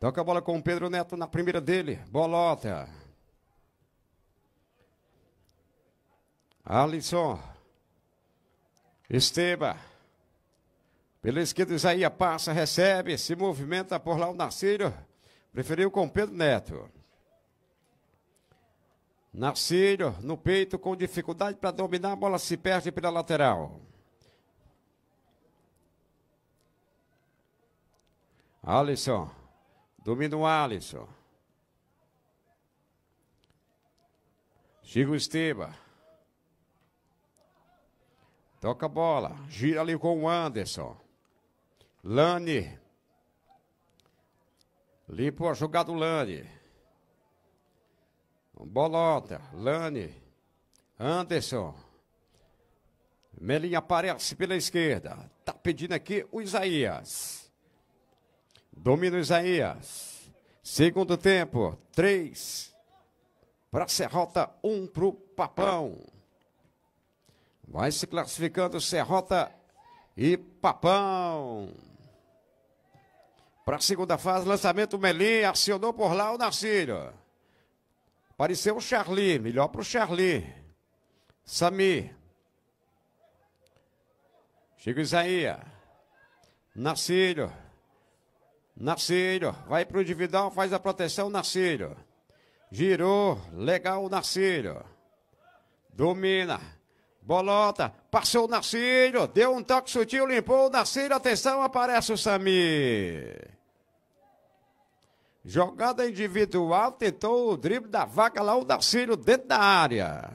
Toca a bola com o Pedro Neto na primeira dele. Bolota. Alisson. Esteba. Pela esquerda, Isaías passa, recebe, se movimenta por lá o Narcílio. Preferiu com Pedro Neto. Narcílio no peito com dificuldade para dominar, a bola se perde pela lateral. Alisson. Domino Alisson. Chico Esteba. Toca a bola. Gira ali com o Anderson. Lani. Limpou a jogada do Lani. Bolota. Lani. Anderson. Melinha aparece pela esquerda. Tá pedindo aqui o Isaías. Domina Isaías. Segundo tempo, 3 para Serrota, 1 um para o Papão. Vai se classificando Serrota e Papão. Para a segunda fase, lançamento Melim, acionou por lá o Narcílio. Apareceu o Charlie, melhor para o Charlie. Sami. Chega Isaías. Narcílio. Narcílio, vai pro dividão, faz a proteção, Narcílio. Girou, legal, Narcílio. Domina. Bolota, passou o Narcílio, deu um toque sutil, limpou o Narcílio, atenção, aparece o Samir. Jogada individual, tentou o drible da vaca lá, o Narcílio dentro da área.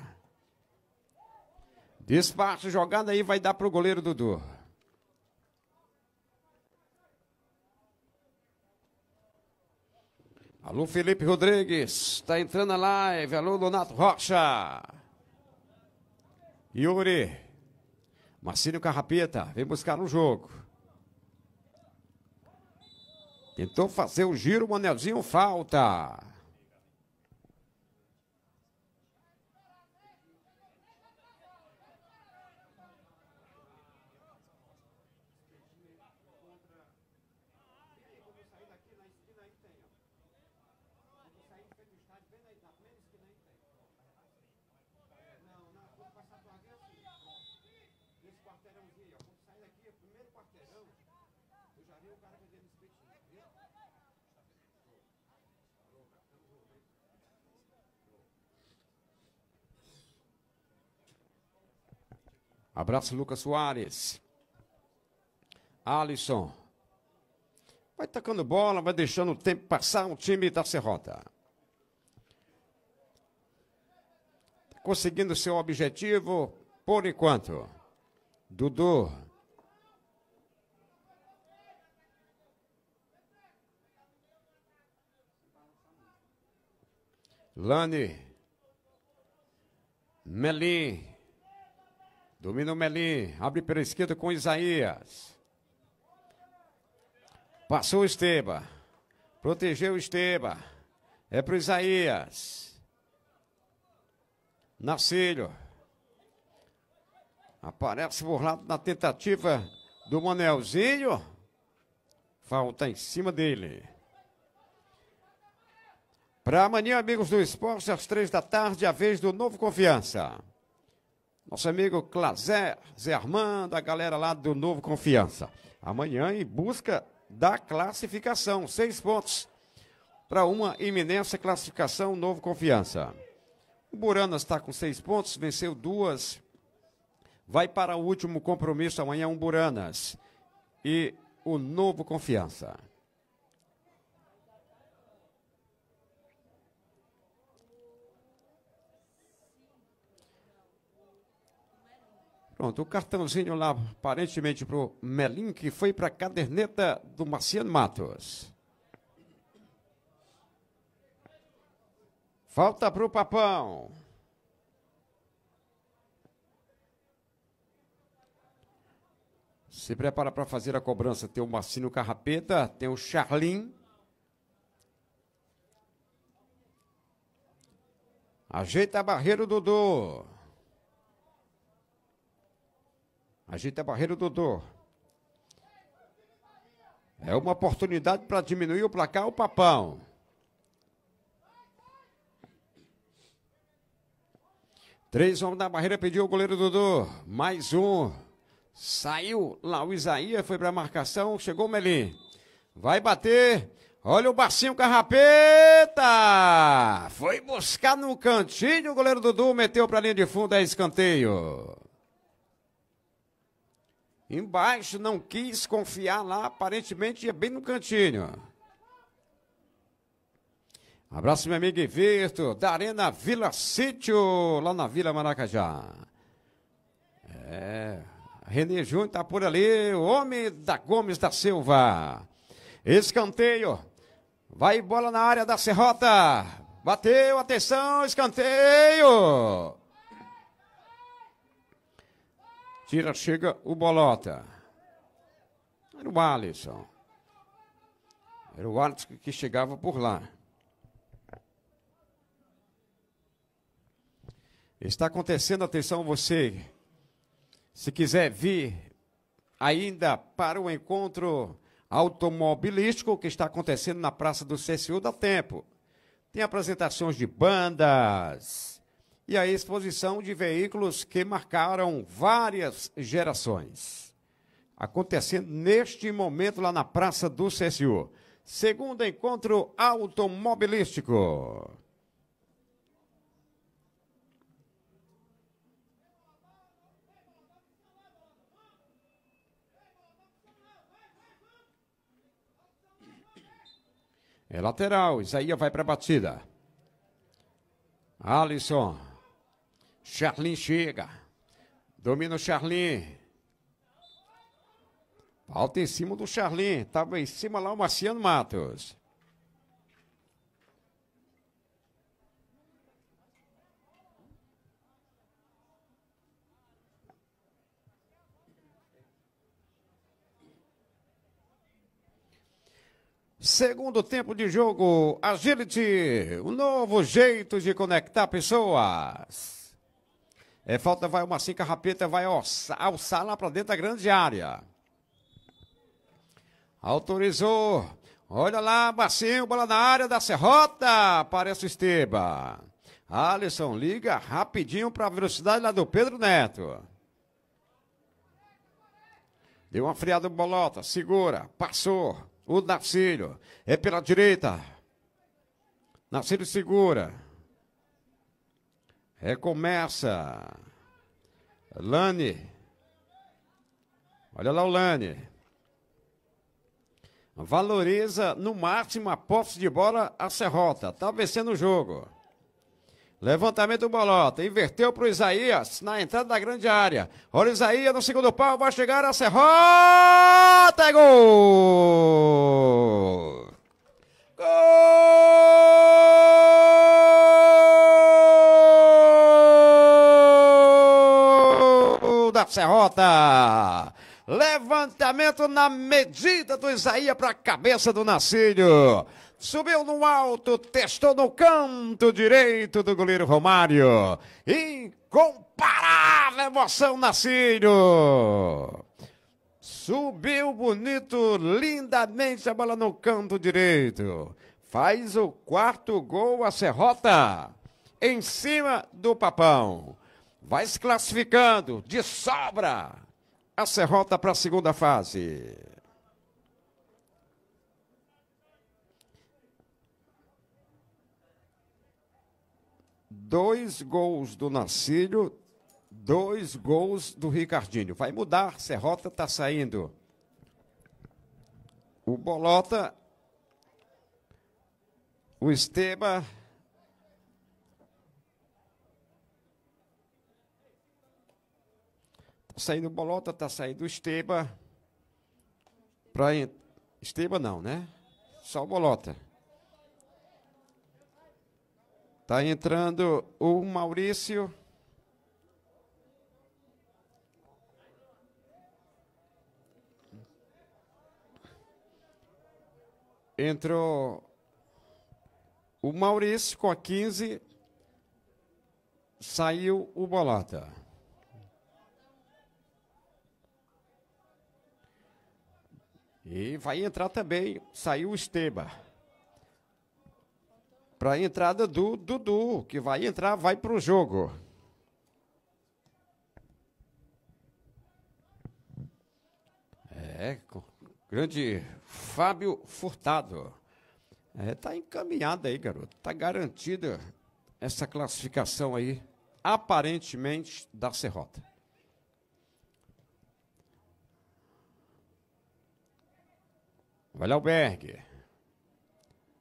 Despacho, jogada aí, vai dar pro goleiro Dudu. Alô, Felipe Rodrigues, está entrando a live. Alô, Donato Rocha. Yuri. Marcílio Carrapeta, vem buscar no jogo. Tentou fazer o giro, o Manelzinho falta. quarteirãozinho, ó. Quando sair daqui, é o primeiro quarteirão, eu já vi o cara vendendo tá viu? Tá Abraço, Lucas Soares. Alisson. Vai tacando bola, vai deixando o tempo passar. O time da Serrota. Tá conseguindo seu objetivo por enquanto. Dudu. Lani. Melim. Domina o Melim. Abre pela esquerda com Isaías. Passou o Esteba. Protegeu o Esteba. É o Isaías. Narcílio. Aparece burlado na tentativa do Manelzinho. Falta em cima dele. Para amanhã, amigos do esporte, às três da tarde, a vez do Novo Confiança. Nosso amigo Clazer, Zé Armando, a galera lá do Novo Confiança. Amanhã em busca da classificação. Seis pontos para uma iminência classificação Novo Confiança. O Buranas está com seis pontos, venceu duas vai para o último compromisso amanhã, Umburanas. E o novo Confiança. Pronto, o cartãozinho lá, aparentemente, para o Melim, que foi para a caderneta do Marciano Matos. Falta para o Papão. Se prepara para fazer a cobrança. Tem o Marcinho Carrapeta, tem o Charlin. Ajeita a barreira, Dudu. Ajeita a barreira, Dudu. É uma oportunidade para diminuir o placar, o papão. Três homens na barreira, pediu o goleiro Dudu. Mais um. Saiu lá o Isaías, foi para a marcação, chegou o Melim. Vai bater. Olha o bacinho carrapeta! Foi buscar no cantinho, o goleiro Dudu meteu para a linha de fundo, é escanteio. Embaixo não quis confiar lá, aparentemente ia bem no cantinho. Abraço meu amigo Virto, da Arena Vila Sítio, lá na Vila Maracajá. É, Renê Júnior está por ali, o homem da Gomes da Silva. Escanteio. Vai bola na área da Serrota. Bateu, atenção, escanteio. Tira, chega o Bolota. Era o Alisson. Era o Alisson que chegava por lá. Está acontecendo, atenção você se quiser vir ainda para o encontro automobilístico que está acontecendo na Praça do CSU, dá tempo. Tem apresentações de bandas e a exposição de veículos que marcaram várias gerações. Acontecendo neste momento lá na Praça do CSU. Segundo encontro automobilístico. É lateral. Isaías vai para a batida. Alisson. Charlin chega. Domina o Charlin. Falta em cima do Charlin. Estava em cima lá o Marciano Matos. Segundo tempo de jogo, Agility, um novo jeito de conectar pessoas. É falta, vai uma cinca rapeta, vai alçar, alçar lá para dentro da grande área. Autorizou. Olha lá, Marcinho, bola na área da Serrota. Parece o Esteba. Alisson liga rapidinho para a velocidade lá do Pedro Neto. Deu uma no bolota, segura, passou. O Narcílio. É pela direita. Narcílio segura. Recomeça. Lani. Olha lá o Lani. Valoriza no máximo a posse de bola a Serrota. Tá vencendo o jogo. Levantamento do Bolota. Inverteu para o Isaías na entrada da grande área. Olha o Isaías no segundo pau. Vai chegar a Serrota. É gol! Gol da Serrota. Levantamento na medida do Isaías para a cabeça do Nacílio. Subiu no alto, testou no canto direito do goleiro Romário. Incomparável emoção nascido. Subiu bonito, lindamente a bola no canto direito. Faz o quarto gol a Serrota. Em cima do papão. Vai se classificando de sobra. A Serrota para a segunda fase. dois gols do Nacílio, dois gols do Ricardinho. Vai mudar, Serrota está saindo. O Bolota, o Esteba. Está saindo o Bolota, está saindo o Esteba. Pra... Esteba não, né? Só o Bolota. Está entrando o Maurício. Entrou o Maurício com a 15. Saiu o Bolota. E vai entrar também. Saiu o Esteba para a entrada do Dudu, que vai entrar, vai para o jogo. É, grande Fábio Furtado. É, tá aí, garoto. Tá garantida essa classificação aí, aparentemente, da Serrota. Valeu, Berg.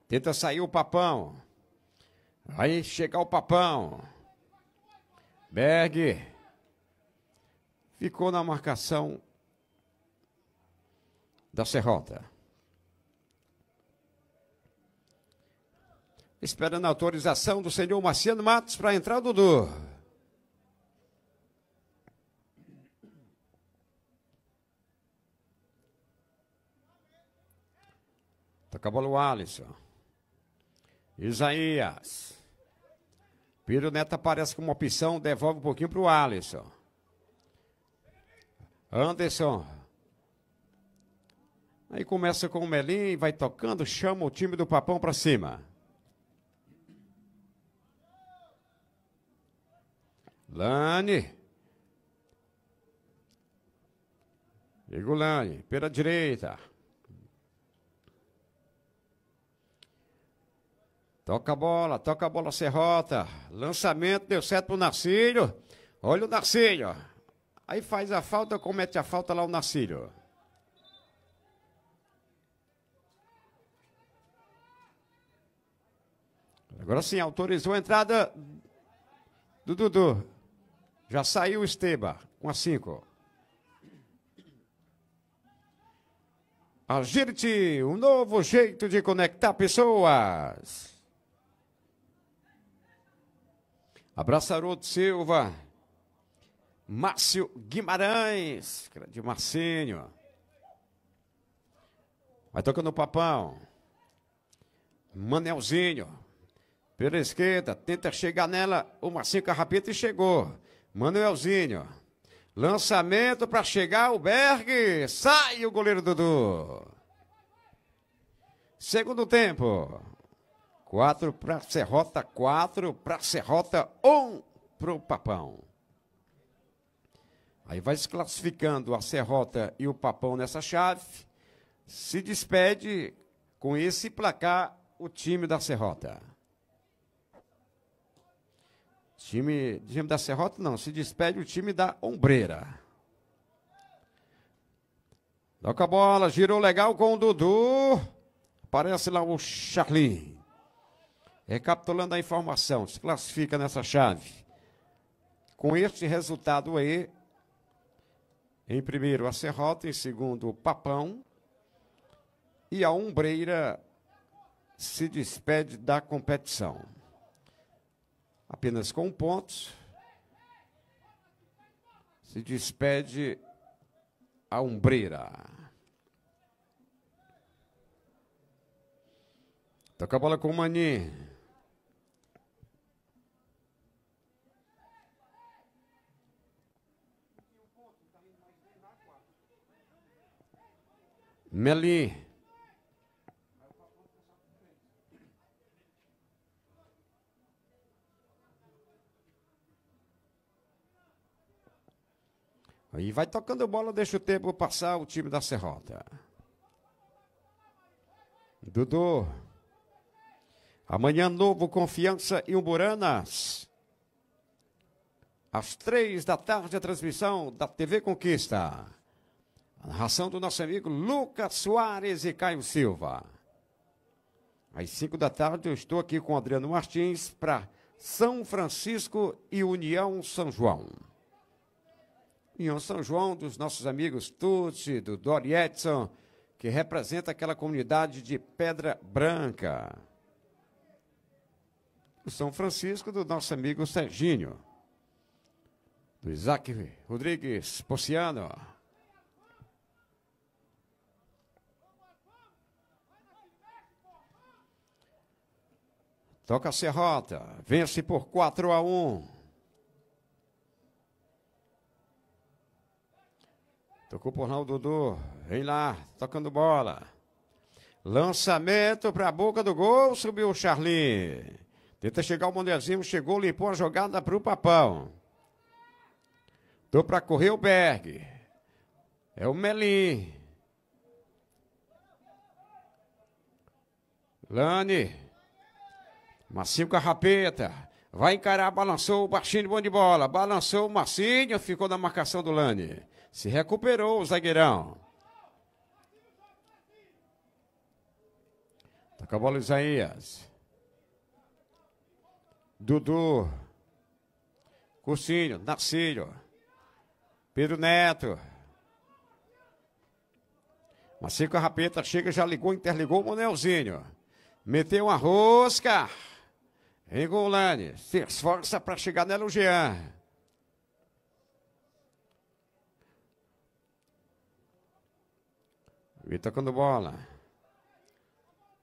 Tenta sair o papão. Aí chegar o papão. Berg ficou na marcação da Serrota. Esperando a autorização do senhor Marciano Matos para entrar, Dudu. Toca a bola o Alisson. Isaías. Pedro Neto aparece como opção, devolve um pouquinho para o Alisson. Anderson. Aí começa com o Melim, vai tocando, chama o time do Papão para cima. Lani. Chega Lani, pela direita. Toca a bola, toca a bola Serrota. Lançamento deu certo pro Narcílio. Olha o Narcílio. Aí faz a falta, comete a falta lá o Narcílio. Agora sim, autorizou a entrada do Dudu. Já saiu o Esteba com a 5. Agirte, um novo jeito de conectar pessoas. Abraço Haroldo Silva. Márcio Guimarães, de Marcinho. Vai tocando o papão. Manelzinho. Pela esquerda, tenta chegar nela. O Marcinho Carrapita e chegou. Manuelzinho. Lançamento para chegar o Berg. Sai o goleiro Dudu. Segundo tempo. 4 para Serrota, 4 para Serrota, 1 um para o Papão. Aí vai se classificando a Serrota e o Papão nessa chave. Se despede com esse placar o time da Serrota. Time, time da Serrota não, se despede o time da Ombreira. Toca a bola, girou legal com o Dudu. Aparece lá o Charlin. Recapitulando a informação, se classifica nessa chave. Com este resultado aí, em primeiro a Serrota, em segundo o Papão, e a Umbreira se despede da competição. Apenas com pontos, se despede a Umbreira. Toca a bola com o Mani. Meli. Aí vai tocando bola, deixa o tempo passar o time da Serrota. Dudu. Amanhã novo, Confiança e Umburanas. Às três da tarde, a transmissão da TV Conquista. A narração do nosso amigo Lucas Soares e Caio Silva. Às 5 da tarde, eu estou aqui com Adriano Martins para São Francisco e União São João. União São João, dos nossos amigos Tucci, do Dori Edson, que representa aquela comunidade de Pedra Branca. O São Francisco, do nosso amigo Serginho. Do Isaac Rodrigues Pociano. Toca a Serrota, vence por 4 a 1. Tocou por lá o Dudu, vem lá, tocando bola. Lançamento para a boca do gol, subiu o Charlie. Tenta chegar o Mondezinho, chegou, limpou a jogada para o Papão. Tô para correr o Berg. É o Melim. Lani. Marcinho Carrapeta. Vai encarar, balançou o baixinho, bom de bola. Balançou o Marcinho, ficou na marcação do Lani. Se recuperou o zagueirão. Toca a bola, Isaías. Dudu. Cursinho, Narcílio. Pedro Neto. Marcinho Carrapeta chega, já ligou, interligou o Manelzinho. Meteu uma rosca. Rigolane, se esforça para chegar nela o Jean. Vem tocando bola.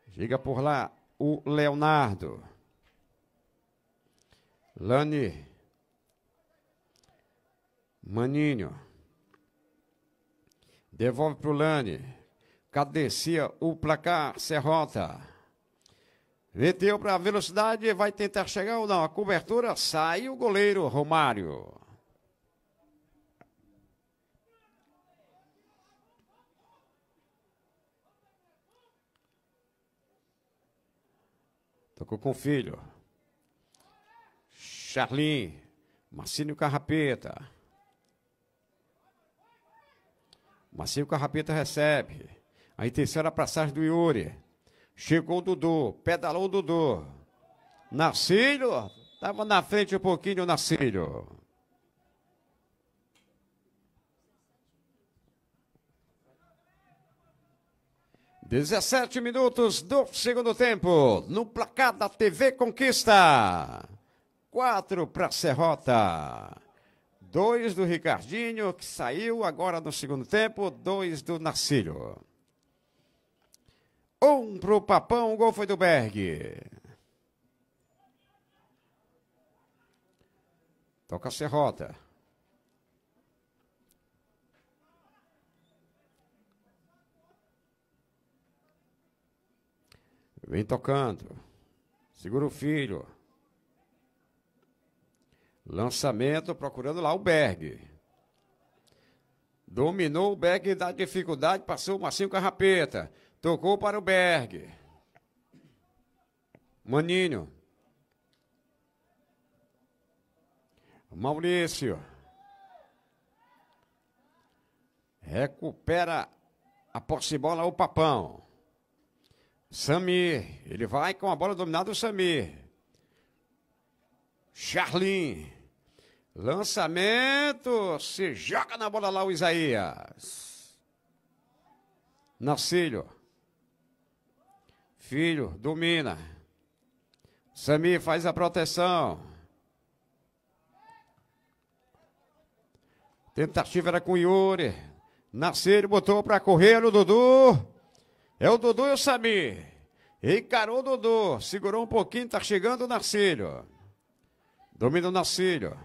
Chega por lá o Leonardo. Lani. Maninho. Devolve para o Lani. Cadencia o placar. Serrota. Meteu para a velocidade, vai tentar chegar ou não? A cobertura sai o goleiro Romário. Tocou com o filho. Charlin. Marcínio Carrapeta. Marcínio Carrapeta recebe. Aí terceira passagem do Iuri. Chegou o Dudu, pedalou o Dudu. Narcílio, estava na frente um pouquinho o Narcílio. Dezessete minutos do segundo tempo, no placar da TV Conquista. Quatro para Serrota. Dois do Ricardinho, que saiu agora no segundo tempo, dois do Narcílio. 1 um pro Papão, o gol foi do Berg. Toca a Serrota. Vem tocando. Segura o filho. Lançamento procurando lá o Berg. Dominou o Berg da dificuldade, passou o Marcinho rapeta. Tocou para o Berg. Maninho. Maurício. Recupera a posse de bola o Papão. Samir. Ele vai com a bola dominada do Samir. Charlin. Lançamento. Se joga na bola lá o Isaías. Narcílio. Filho, domina. Sami faz a proteção. Tentativa era com Yuri. Nascer botou para correr o Dudu. É o Dudu e o Sami. Encarou o Dudu. Segurou um pouquinho, tá chegando o Narcílio. Domina o Narcílio.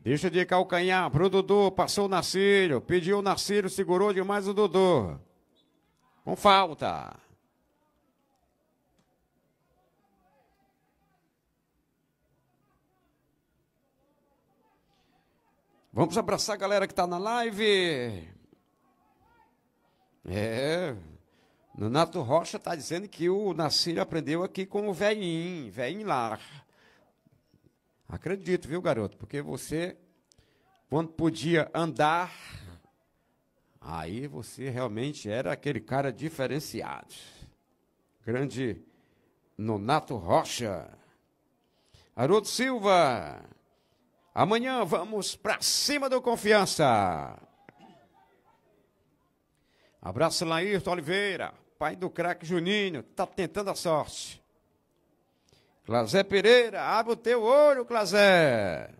Deixa de calcanhar pro Dudu. Passou o Narcílio. Pediu o Narcílio, segurou demais o Dudu. Com falta. Vamos abraçar a galera que está na live. É. Nonato Rocha está dizendo que o Nacir aprendeu aqui com o velhinho, velhinho lá. Acredito, viu, garoto? Porque você, quando podia andar, aí você realmente era aquele cara diferenciado. Grande Nonato Rocha. Haroldo Silva. Amanhã vamos para cima do Confiança. Abraço Laírton Oliveira, pai do craque Juninho, tá tentando a sorte. Clasé Pereira, abre o teu olho, Clasé.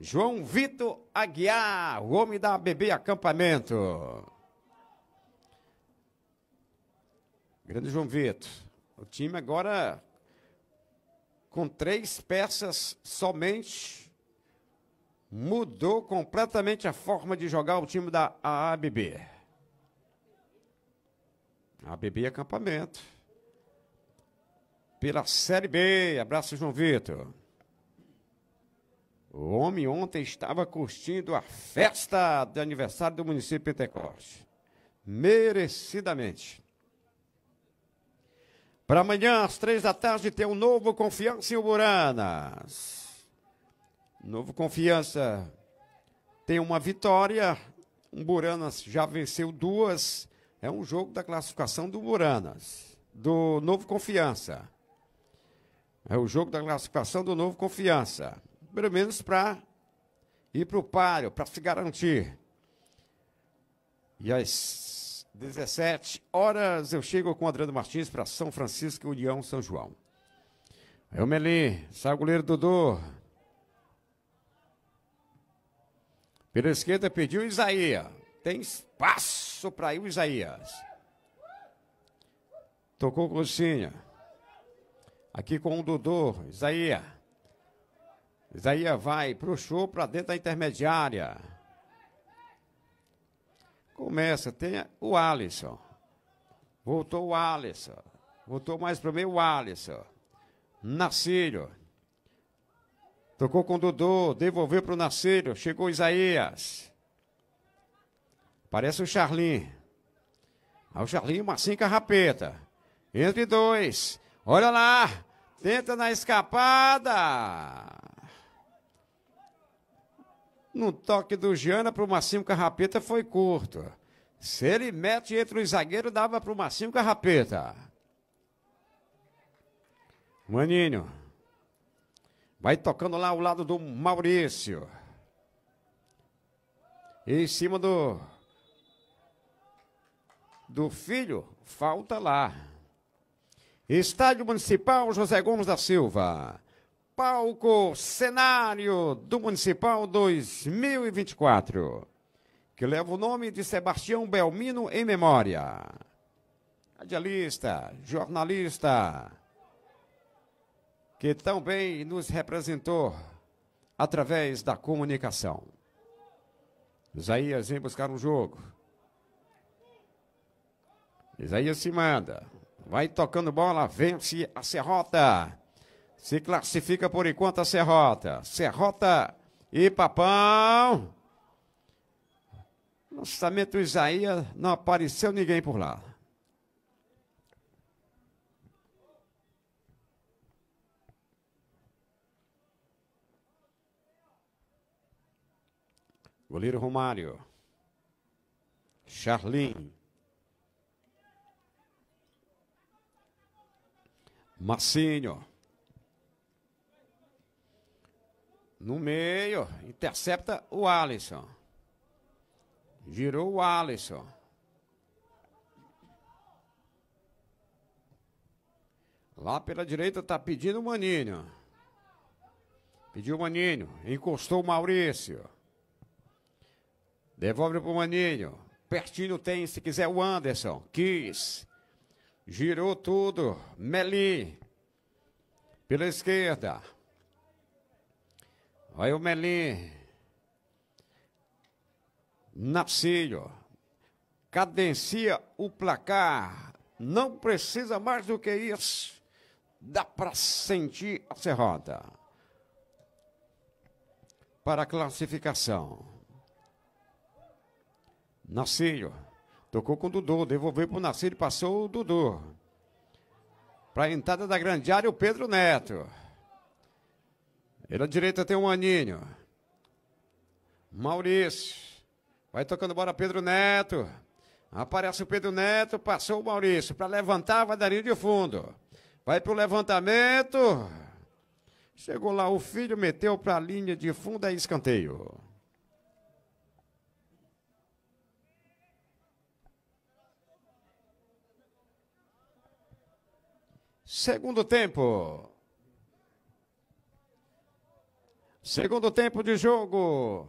João Vitor Aguiar, o homem da BB Acampamento. Grande João Vitor. O time agora com três peças somente mudou completamente a forma de jogar o time da AABB. ABB é acampamento. Pela Série B. Abraço, João Vitor. O homem ontem estava curtindo a festa de aniversário do município Pentecoste. Merecidamente. Para amanhã, às três da tarde, tem um novo Confiança em Uburanas. Novo Confiança tem uma vitória. Um Buranas já venceu duas. É um jogo da classificação do Buranas, do Novo Confiança. É o jogo da classificação do Novo Confiança. Pelo menos para ir para o páreo, para se garantir. E às 17 horas eu chego com o Adriano Martins para São Francisco e União São João. É o Meli, sai o goleiro Dudu. Pela esquerda pediu Isaías. Tem espaço para ir o Isaías. Tocou com o Cinha. Aqui com o Dudu. Isaías. Isaías vai para o show para dentro da intermediária. Começa, tem o Alisson. Voltou o Alisson. Voltou mais para o meio o Alisson. Nascílio. Tocou com Dudu, devolveu para o Narcílio, chegou Isaías. Parece o Charlin. Aí ah, o Charlin, é Cinca rapeta. Entre dois. Olha lá. Tenta na escapada. No toque do Jana para o Massinho Carrapeta foi curto. Se ele mete entre os zagueiros, dava para o Massinho Carrapeta. Maninho. Vai tocando lá ao lado do Maurício. E em cima do do filho, falta lá. Estádio Municipal José Gomes da Silva. Palco Cenário do Municipal 2024, que leva o nome de Sebastião Belmino em memória. Radialista, jornalista, que tão bem nos representou através da comunicação. Isaías vem buscar um jogo. Isaías se manda. Vai tocando bola, vence a Serrota. Se classifica por enquanto a Serrota. Serrota e Papão. Lançamento Isaías, não apareceu ninguém por lá. Goleiro Romário. Charlin. Marcinho. No meio, intercepta o Alisson. Girou o Alisson. Lá pela direita está pedindo o Maninho. Pediu o Maninho. Encostou o Maurício. Devolve pro Maninho. Pertinho tem, se quiser, o Anderson. Quis. Girou tudo. Melim. Pela esquerda. Vai o Melim. Napsilho. Cadencia o placar. Não precisa mais do que isso. Dá para sentir a serrota. Para a classificação. Narcílio. Tocou com o Dudu, devolveu para o e passou o Dudu. Para a entrada da grande área, o Pedro Neto. Ele à direita tem o Aninho. Maurício. Vai tocando bola Pedro Neto. Aparece o Pedro Neto, passou o Maurício. Para levantar, vai Darinho de fundo. Vai para o levantamento. Chegou lá o filho, meteu para a linha de fundo, é escanteio. Segundo tempo. Segundo tempo de jogo.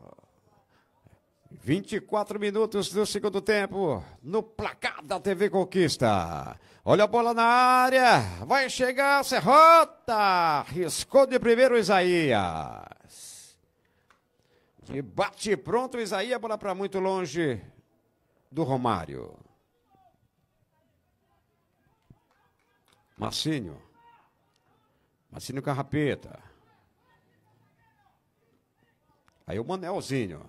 24 minutos do segundo tempo, no placar da TV Conquista. Olha a bola na área, vai chegar, Serrota! Riscou de primeiro Isaías. E bate pronto, Isaías, bola para muito longe do Romário. Marcinho. Marcinho Carrapeta. Aí o Manelzinho.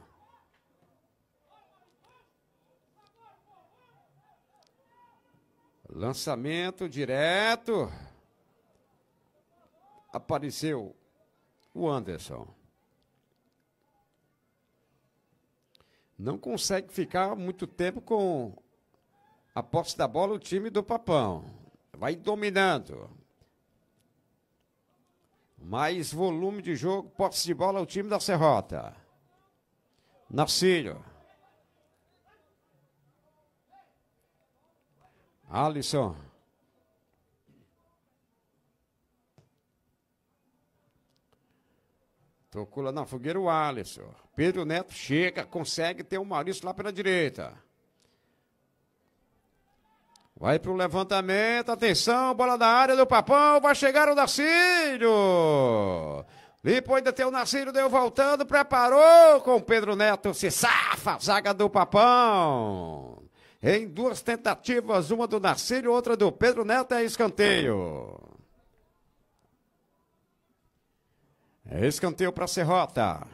Lançamento direto. Apareceu o Anderson. Não consegue ficar muito tempo com a posse da bola o time do Papão vai dominando. Mais volume de jogo, posse de bola ao time da Serrota. Narcílio. Alisson. Tocou lá na fogueira o Alisson. Pedro Neto chega, consegue ter o Maurício lá pela direita. Vai para o levantamento, atenção, bola da área do Papão, vai chegar o Narcílio. Lipo ainda tem o Narcílio, deu voltando, preparou com o Pedro Neto, se safa, zaga do Papão. Em duas tentativas, uma do Narcílio, outra do Pedro Neto, é escanteio. É escanteio para Serrota.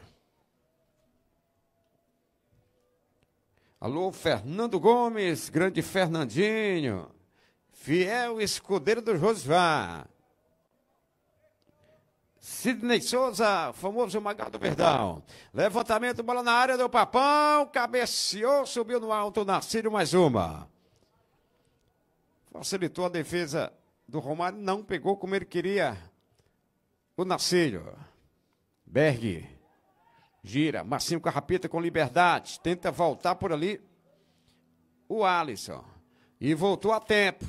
Alô, Fernando Gomes, grande Fernandinho, fiel escudeiro do Josivá. Sidney Souza, famoso Magal do Verdão. Levantamento, bola na área do Papão. Cabeceou, subiu no alto. Narciso mais uma. Facilitou a defesa do Romário. Não pegou como ele queria. O Narciso, Berg. Gira. Marcinho Carrapita com liberdade. Tenta voltar por ali. O Alisson. E voltou a tempo.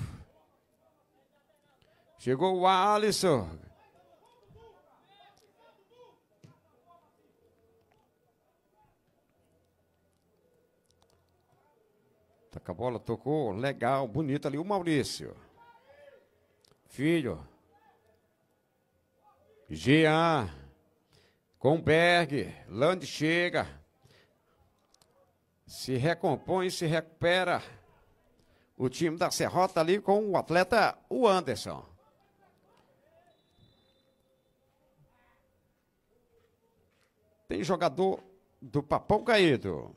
Chegou o Alisson. Taca a bola, tocou. Legal, bonito ali. O Maurício. Filho. Jean. Comberg, Land chega, se recompõe, se recupera. O time da Serrota ali com o atleta, o Anderson. Tem jogador do Papão Caído.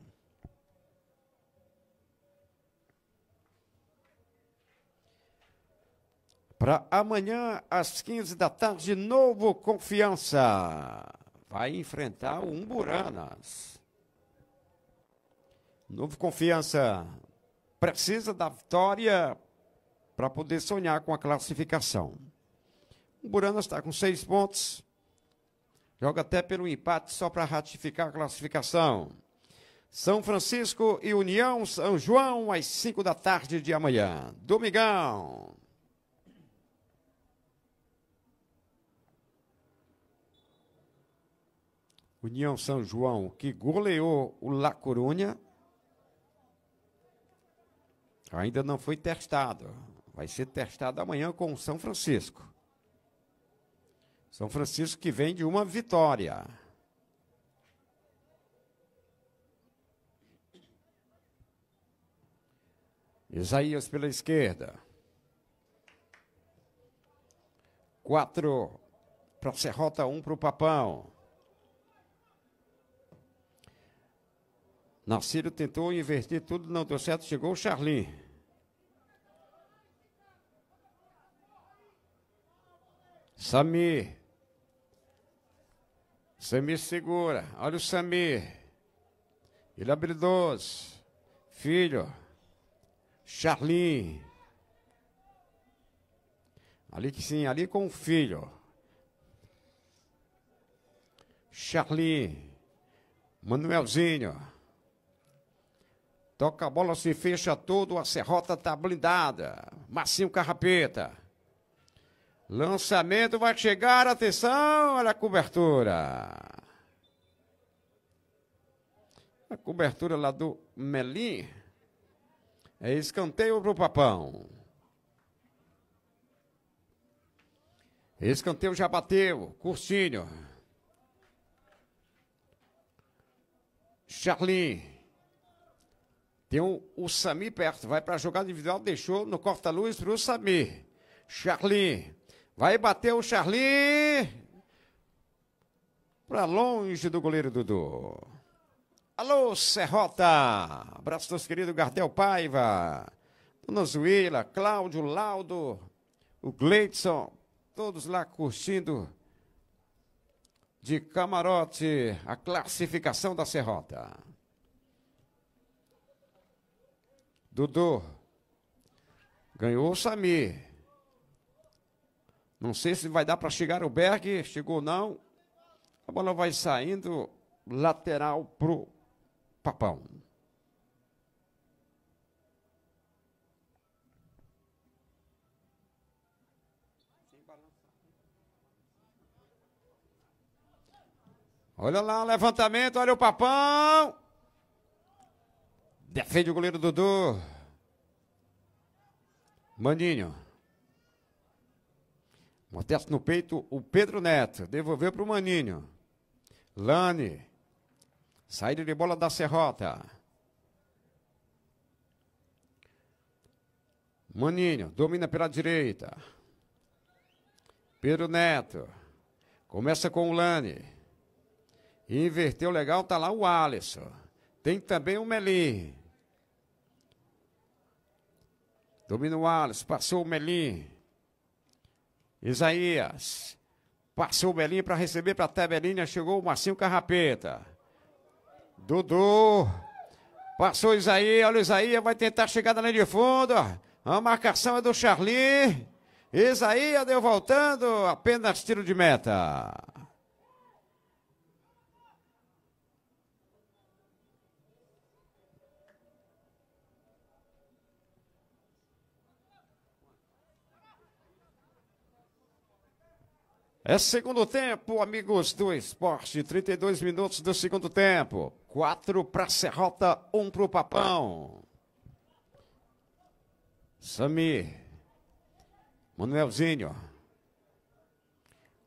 Para amanhã, às 15 da tarde, novo Confiança vai enfrentar o Umburanas. Novo Confiança precisa da vitória para poder sonhar com a classificação. Umburanas está com seis pontos. Joga até pelo empate só para ratificar a classificação. São Francisco e União São João, às cinco da tarde de amanhã. Domingão. União São João, que goleou o La Corunha, ainda não foi testado. Vai ser testado amanhã com o São Francisco. São Francisco que vem de uma vitória. Isaías pela esquerda. Quatro para Serrota, um para o Papão. Narciso tentou inverter tudo, não deu certo, chegou o Charlin. Samir. Samir segura. Olha o Samir. Ele é abre 12. Filho. Charlin. Ali que sim, ali com o filho. Charlin. Manuelzinho. Toca a bola, se fecha todo, a serrota tá blindada. Marcinho Carrapeta. Lançamento vai chegar, atenção, olha a cobertura. A cobertura lá do Melim. É escanteio pro Papão. Escanteio já bateu, Cursinho. Charlin. Tem o, o perto, vai para a jogada individual, deixou no corta-luz para o Sami. Charlin, vai bater o Charlin. Para longe do goleiro Dudu. Alô, Serrota. Abraço nosso querido Gardel Paiva. Dona Zuila, Cláudio, Laudo, o Gleidson, todos lá curtindo de camarote a classificação da Serrota. Dudu, ganhou o Samir. Não sei se vai dar para chegar o Berg, chegou não. A bola vai saindo lateral pro Papão. Olha lá, o levantamento, olha o papão. Defende o goleiro Dudu. Maninho. Modesto no peito, o Pedro Neto. Devolveu para o Maninho. Lane. Saída de bola da Serrota. Maninho, domina pela direita. Pedro Neto. Começa com o Lane. Inverteu legal, tá lá o Alisson. Tem também o Melim. Domina o Wallace, passou o Melim. Isaías. Passou o Melim para receber para a Tebelinha. Chegou o Marcinho Carrapeta. Dudu. Passou Isaías. Olha o Isaías. Vai tentar chegar na linha de fundo. A marcação é do Charlie. Isaías deu voltando. Apenas tiro de meta. É segundo tempo, amigos do esporte. 32 minutos do segundo tempo. 4 para Serrota, 1 um para o Papão. Samir. Manuelzinho.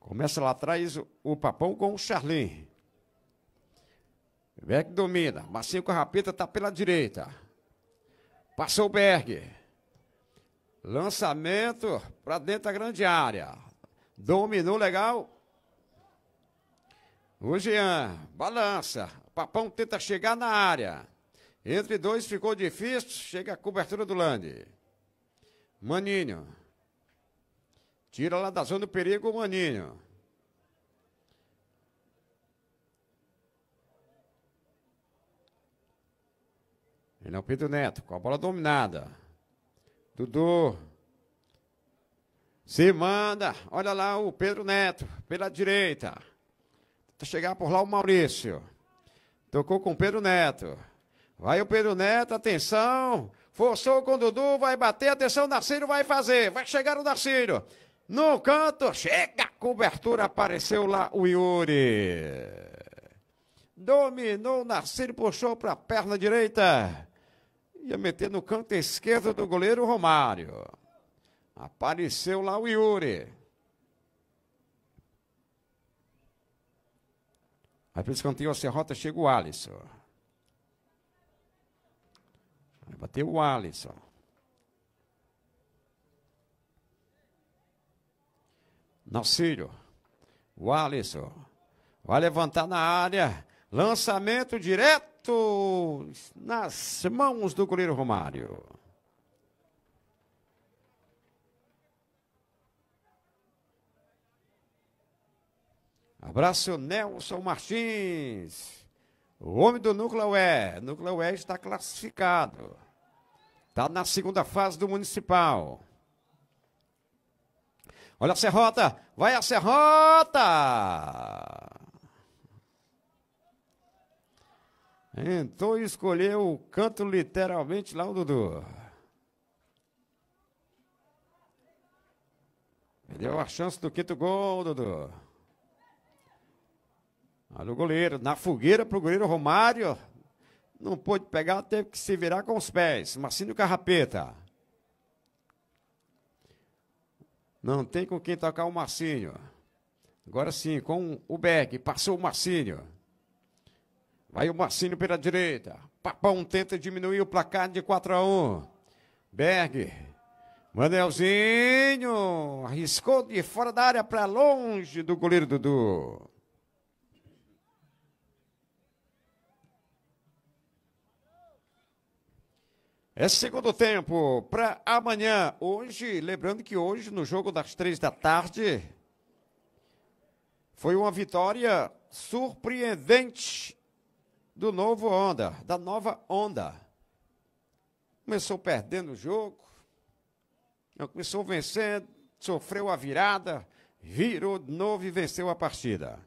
Começa lá atrás o Papão com o Charlin. Berg domina. Marcinho com a rapeta está pela direita. Passou o Berg. Lançamento para dentro da grande área. Dominou legal. O Jean balança. Papão tenta chegar na área. Entre dois ficou difícil. Chega a cobertura do Lande. Maninho. Tira lá da zona do perigo o Maninho. Ele é o Pedro Neto, com a bola dominada. Dudu. Se manda, olha lá o Pedro Neto, pela direita. Tá chegar por lá o Maurício. Tocou com o Pedro Neto. Vai o Pedro Neto, atenção. Forçou com o Dudu, vai bater, atenção, o Narcírio vai fazer. Vai chegar o Narciso No canto, chega a cobertura, apareceu lá o Yuri. Dominou o Narcírio, puxou para a perna direita. Ia meter no canto esquerdo do goleiro Romário. Apareceu lá o Yuri. Aí para esse cantinho a serrota chega o Alisson. Vai bater o Alisson. Nalcílio. O Alisson. Vai levantar na área. Lançamento direto nas mãos do goleiro Romário. Abraço Nelson Martins. O homem do Núcleo é. Núcleo é está classificado. Está na segunda fase do municipal. Olha a Serrota. Vai a Serrota! Então escolheu o canto literalmente lá o Dudu. Deu a chance do quinto gol, Dudu. Olha o goleiro, na fogueira para o goleiro Romário. Não pôde pegar, teve que se virar com os pés. Marcinho Carrapeta. Não tem com quem tocar o Marcinho. Agora sim, com o Berg Passou o Marcinho. Vai o Marcinho pela direita. Papão tenta diminuir o placar de 4 a 1. Berg. Manelzinho. Arriscou de fora da área para longe do goleiro Dudu. É segundo tempo para amanhã. Hoje, lembrando que hoje, no jogo das três da tarde, foi uma vitória surpreendente do novo Onda, da nova Onda. Começou perdendo o jogo, começou vencendo, sofreu a virada, virou de novo e venceu a partida.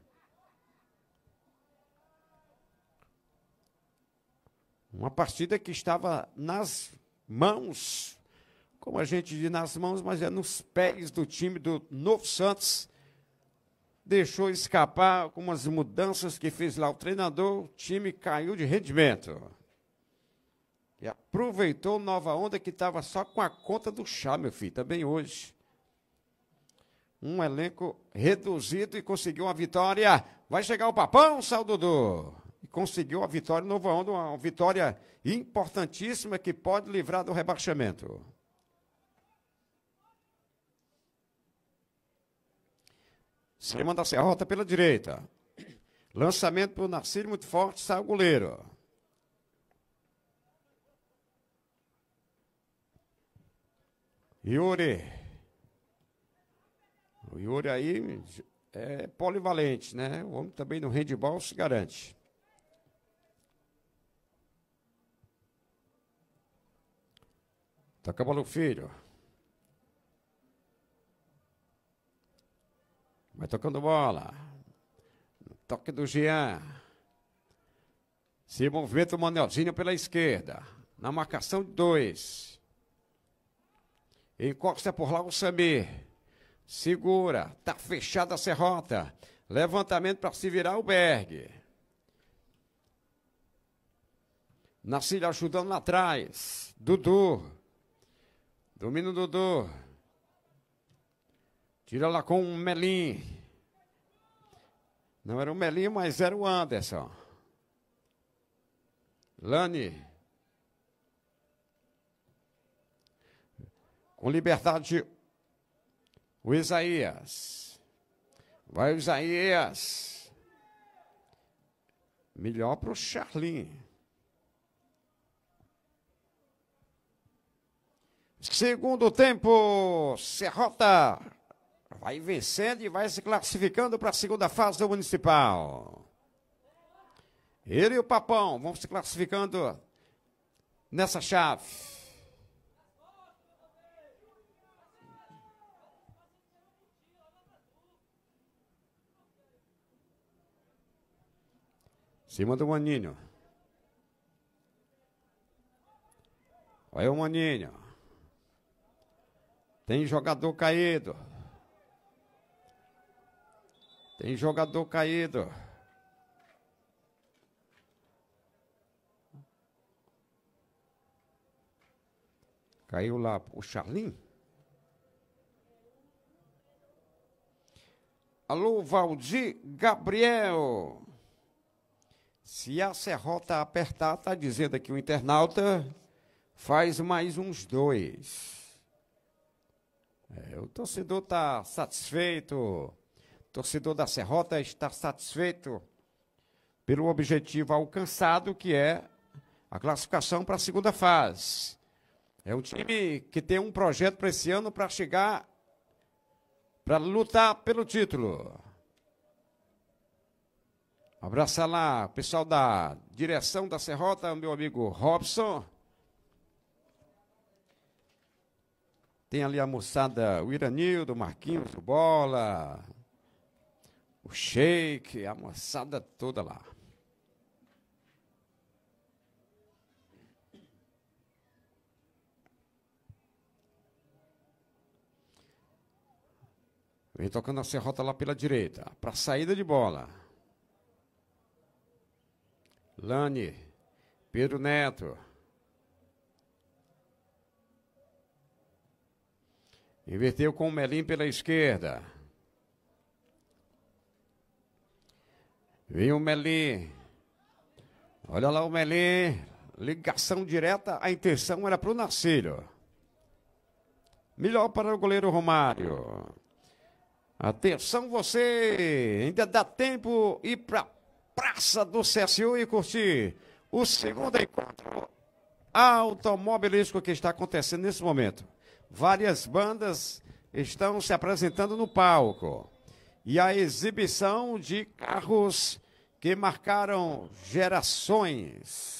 Uma partida que estava nas mãos, como a gente diz nas mãos, mas é nos pés do time do Novo Santos. Deixou escapar algumas mudanças que fez lá o treinador, o time caiu de rendimento. E aproveitou Nova Onda que estava só com a conta do chá, meu filho, também hoje. Um elenco reduzido e conseguiu uma vitória. Vai chegar o papão, Sal Dudu conseguiu a vitória no Novo uma vitória importantíssima que pode livrar do rebaixamento. Simão a Serrota pela direita. Lançamento para o Narciso muito forte, sai o goleiro. Yuri. O Yuri aí é polivalente, né? O homem também no handball se garante. Toca tá bola o filho. Vai tocando bola. Toque do Jean. Se movimenta o Manelzinho pela esquerda. Na marcação de dois. Encosta por lá o Samir. Segura. Tá fechada a serrota. Levantamento para se virar o Berg. Nacilha ajudando lá atrás. Dudu. Domino Dudu. Tira lá com o Melim. Não era o Melim, mas era o Anderson. Lani. Com liberdade, o Isaías. Vai o Isaías. Melhor para o Charlin. Segundo tempo, Serrota vai vencendo e vai se classificando para a segunda fase do Municipal. Ele e o Papão vão se classificando nessa chave. Cima do Maninho. Olha o Maninho. Tem jogador caído. Tem jogador caído. Caiu lá o Charlin. Alô, Valdir Gabriel. Se a serrota apertar, tá dizendo aqui o internauta, faz mais uns dois. É, o torcedor está satisfeito, o torcedor da Serrota está satisfeito pelo objetivo alcançado, que é a classificação para a segunda fase. É um time que tem um projeto para esse ano para chegar, para lutar pelo título. Abraça lá, pessoal da direção da Serrota, meu amigo Robson. Tem ali a moçada, o Iranildo, o Marquinhos, o Bola, o Sheik a moçada toda lá. Vem tocando a serrota lá pela direita. Para saída de bola. Lani. Pedro Neto. Inverteu com o Melim pela esquerda. Vem o Melim. Olha lá o Melim. Ligação direta, a intenção era para o Narcílio. Melhor para o goleiro Romário. Atenção você, ainda dá tempo ir para Praça do CSU e curtir o segundo encontro automobilístico que está acontecendo nesse momento várias bandas estão se apresentando no palco. E a exibição de carros que marcaram gerações.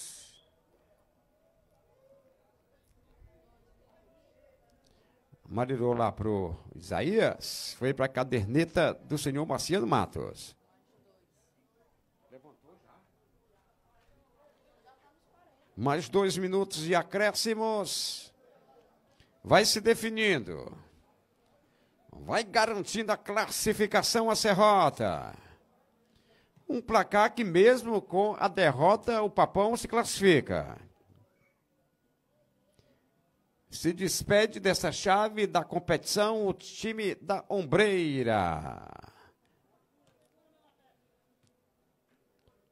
Marilou lá pro Isaías, foi para a caderneta do senhor Marciano Matos. Mais dois minutos de acréscimos vai se definindo. Vai garantindo a classificação a Serrota. Um placar que, mesmo com a derrota, o Papão se classifica. Se despede dessa chave da competição o time da Ombreira.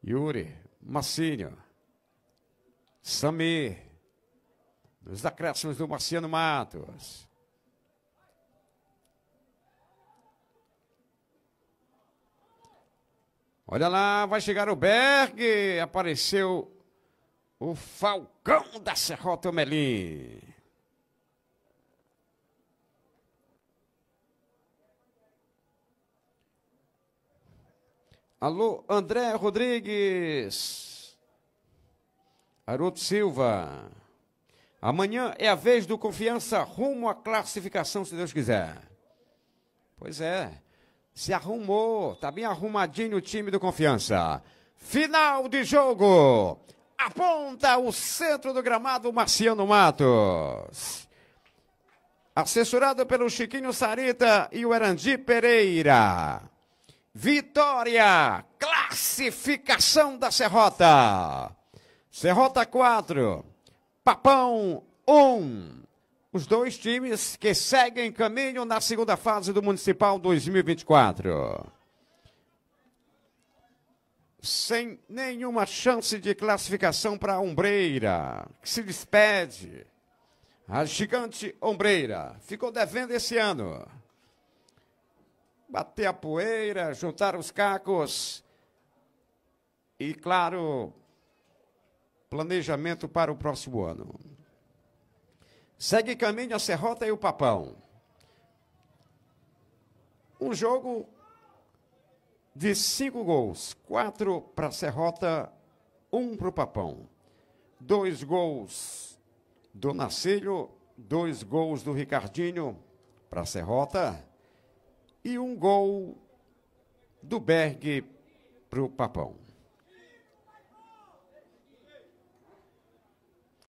Yuri, Massinho, Samir. Os acréscimos do Marciano Matos. Olha lá, vai chegar o Berg. Apareceu o Falcão da Serrota Melim. Alô, André Rodrigues. Haroldo Silva. Amanhã é a vez do confiança rumo à classificação, se Deus quiser. Pois é. Se arrumou, tá bem arrumadinho o time do Confiança. Final de jogo. Aponta o centro do gramado Marciano Matos. Assessorado pelo Chiquinho Sarita e o Erandi Pereira. Vitória! Classificação da Serrota. Serrota 4. Papão 1. Um. Os dois times que seguem caminho na segunda fase do Municipal 2024. Sem nenhuma chance de classificação para a Ombreira, que se despede. A gigante Ombreira ficou devendo esse ano. Bater a poeira, juntar os cacos e, claro, Planejamento para o próximo ano. Segue caminho a Serrota e o Papão. Um jogo de cinco gols, quatro para a Serrota, um para o Papão. Dois gols do Nacílio, dois gols do Ricardinho para a Serrota e um gol do Berg para o Papão.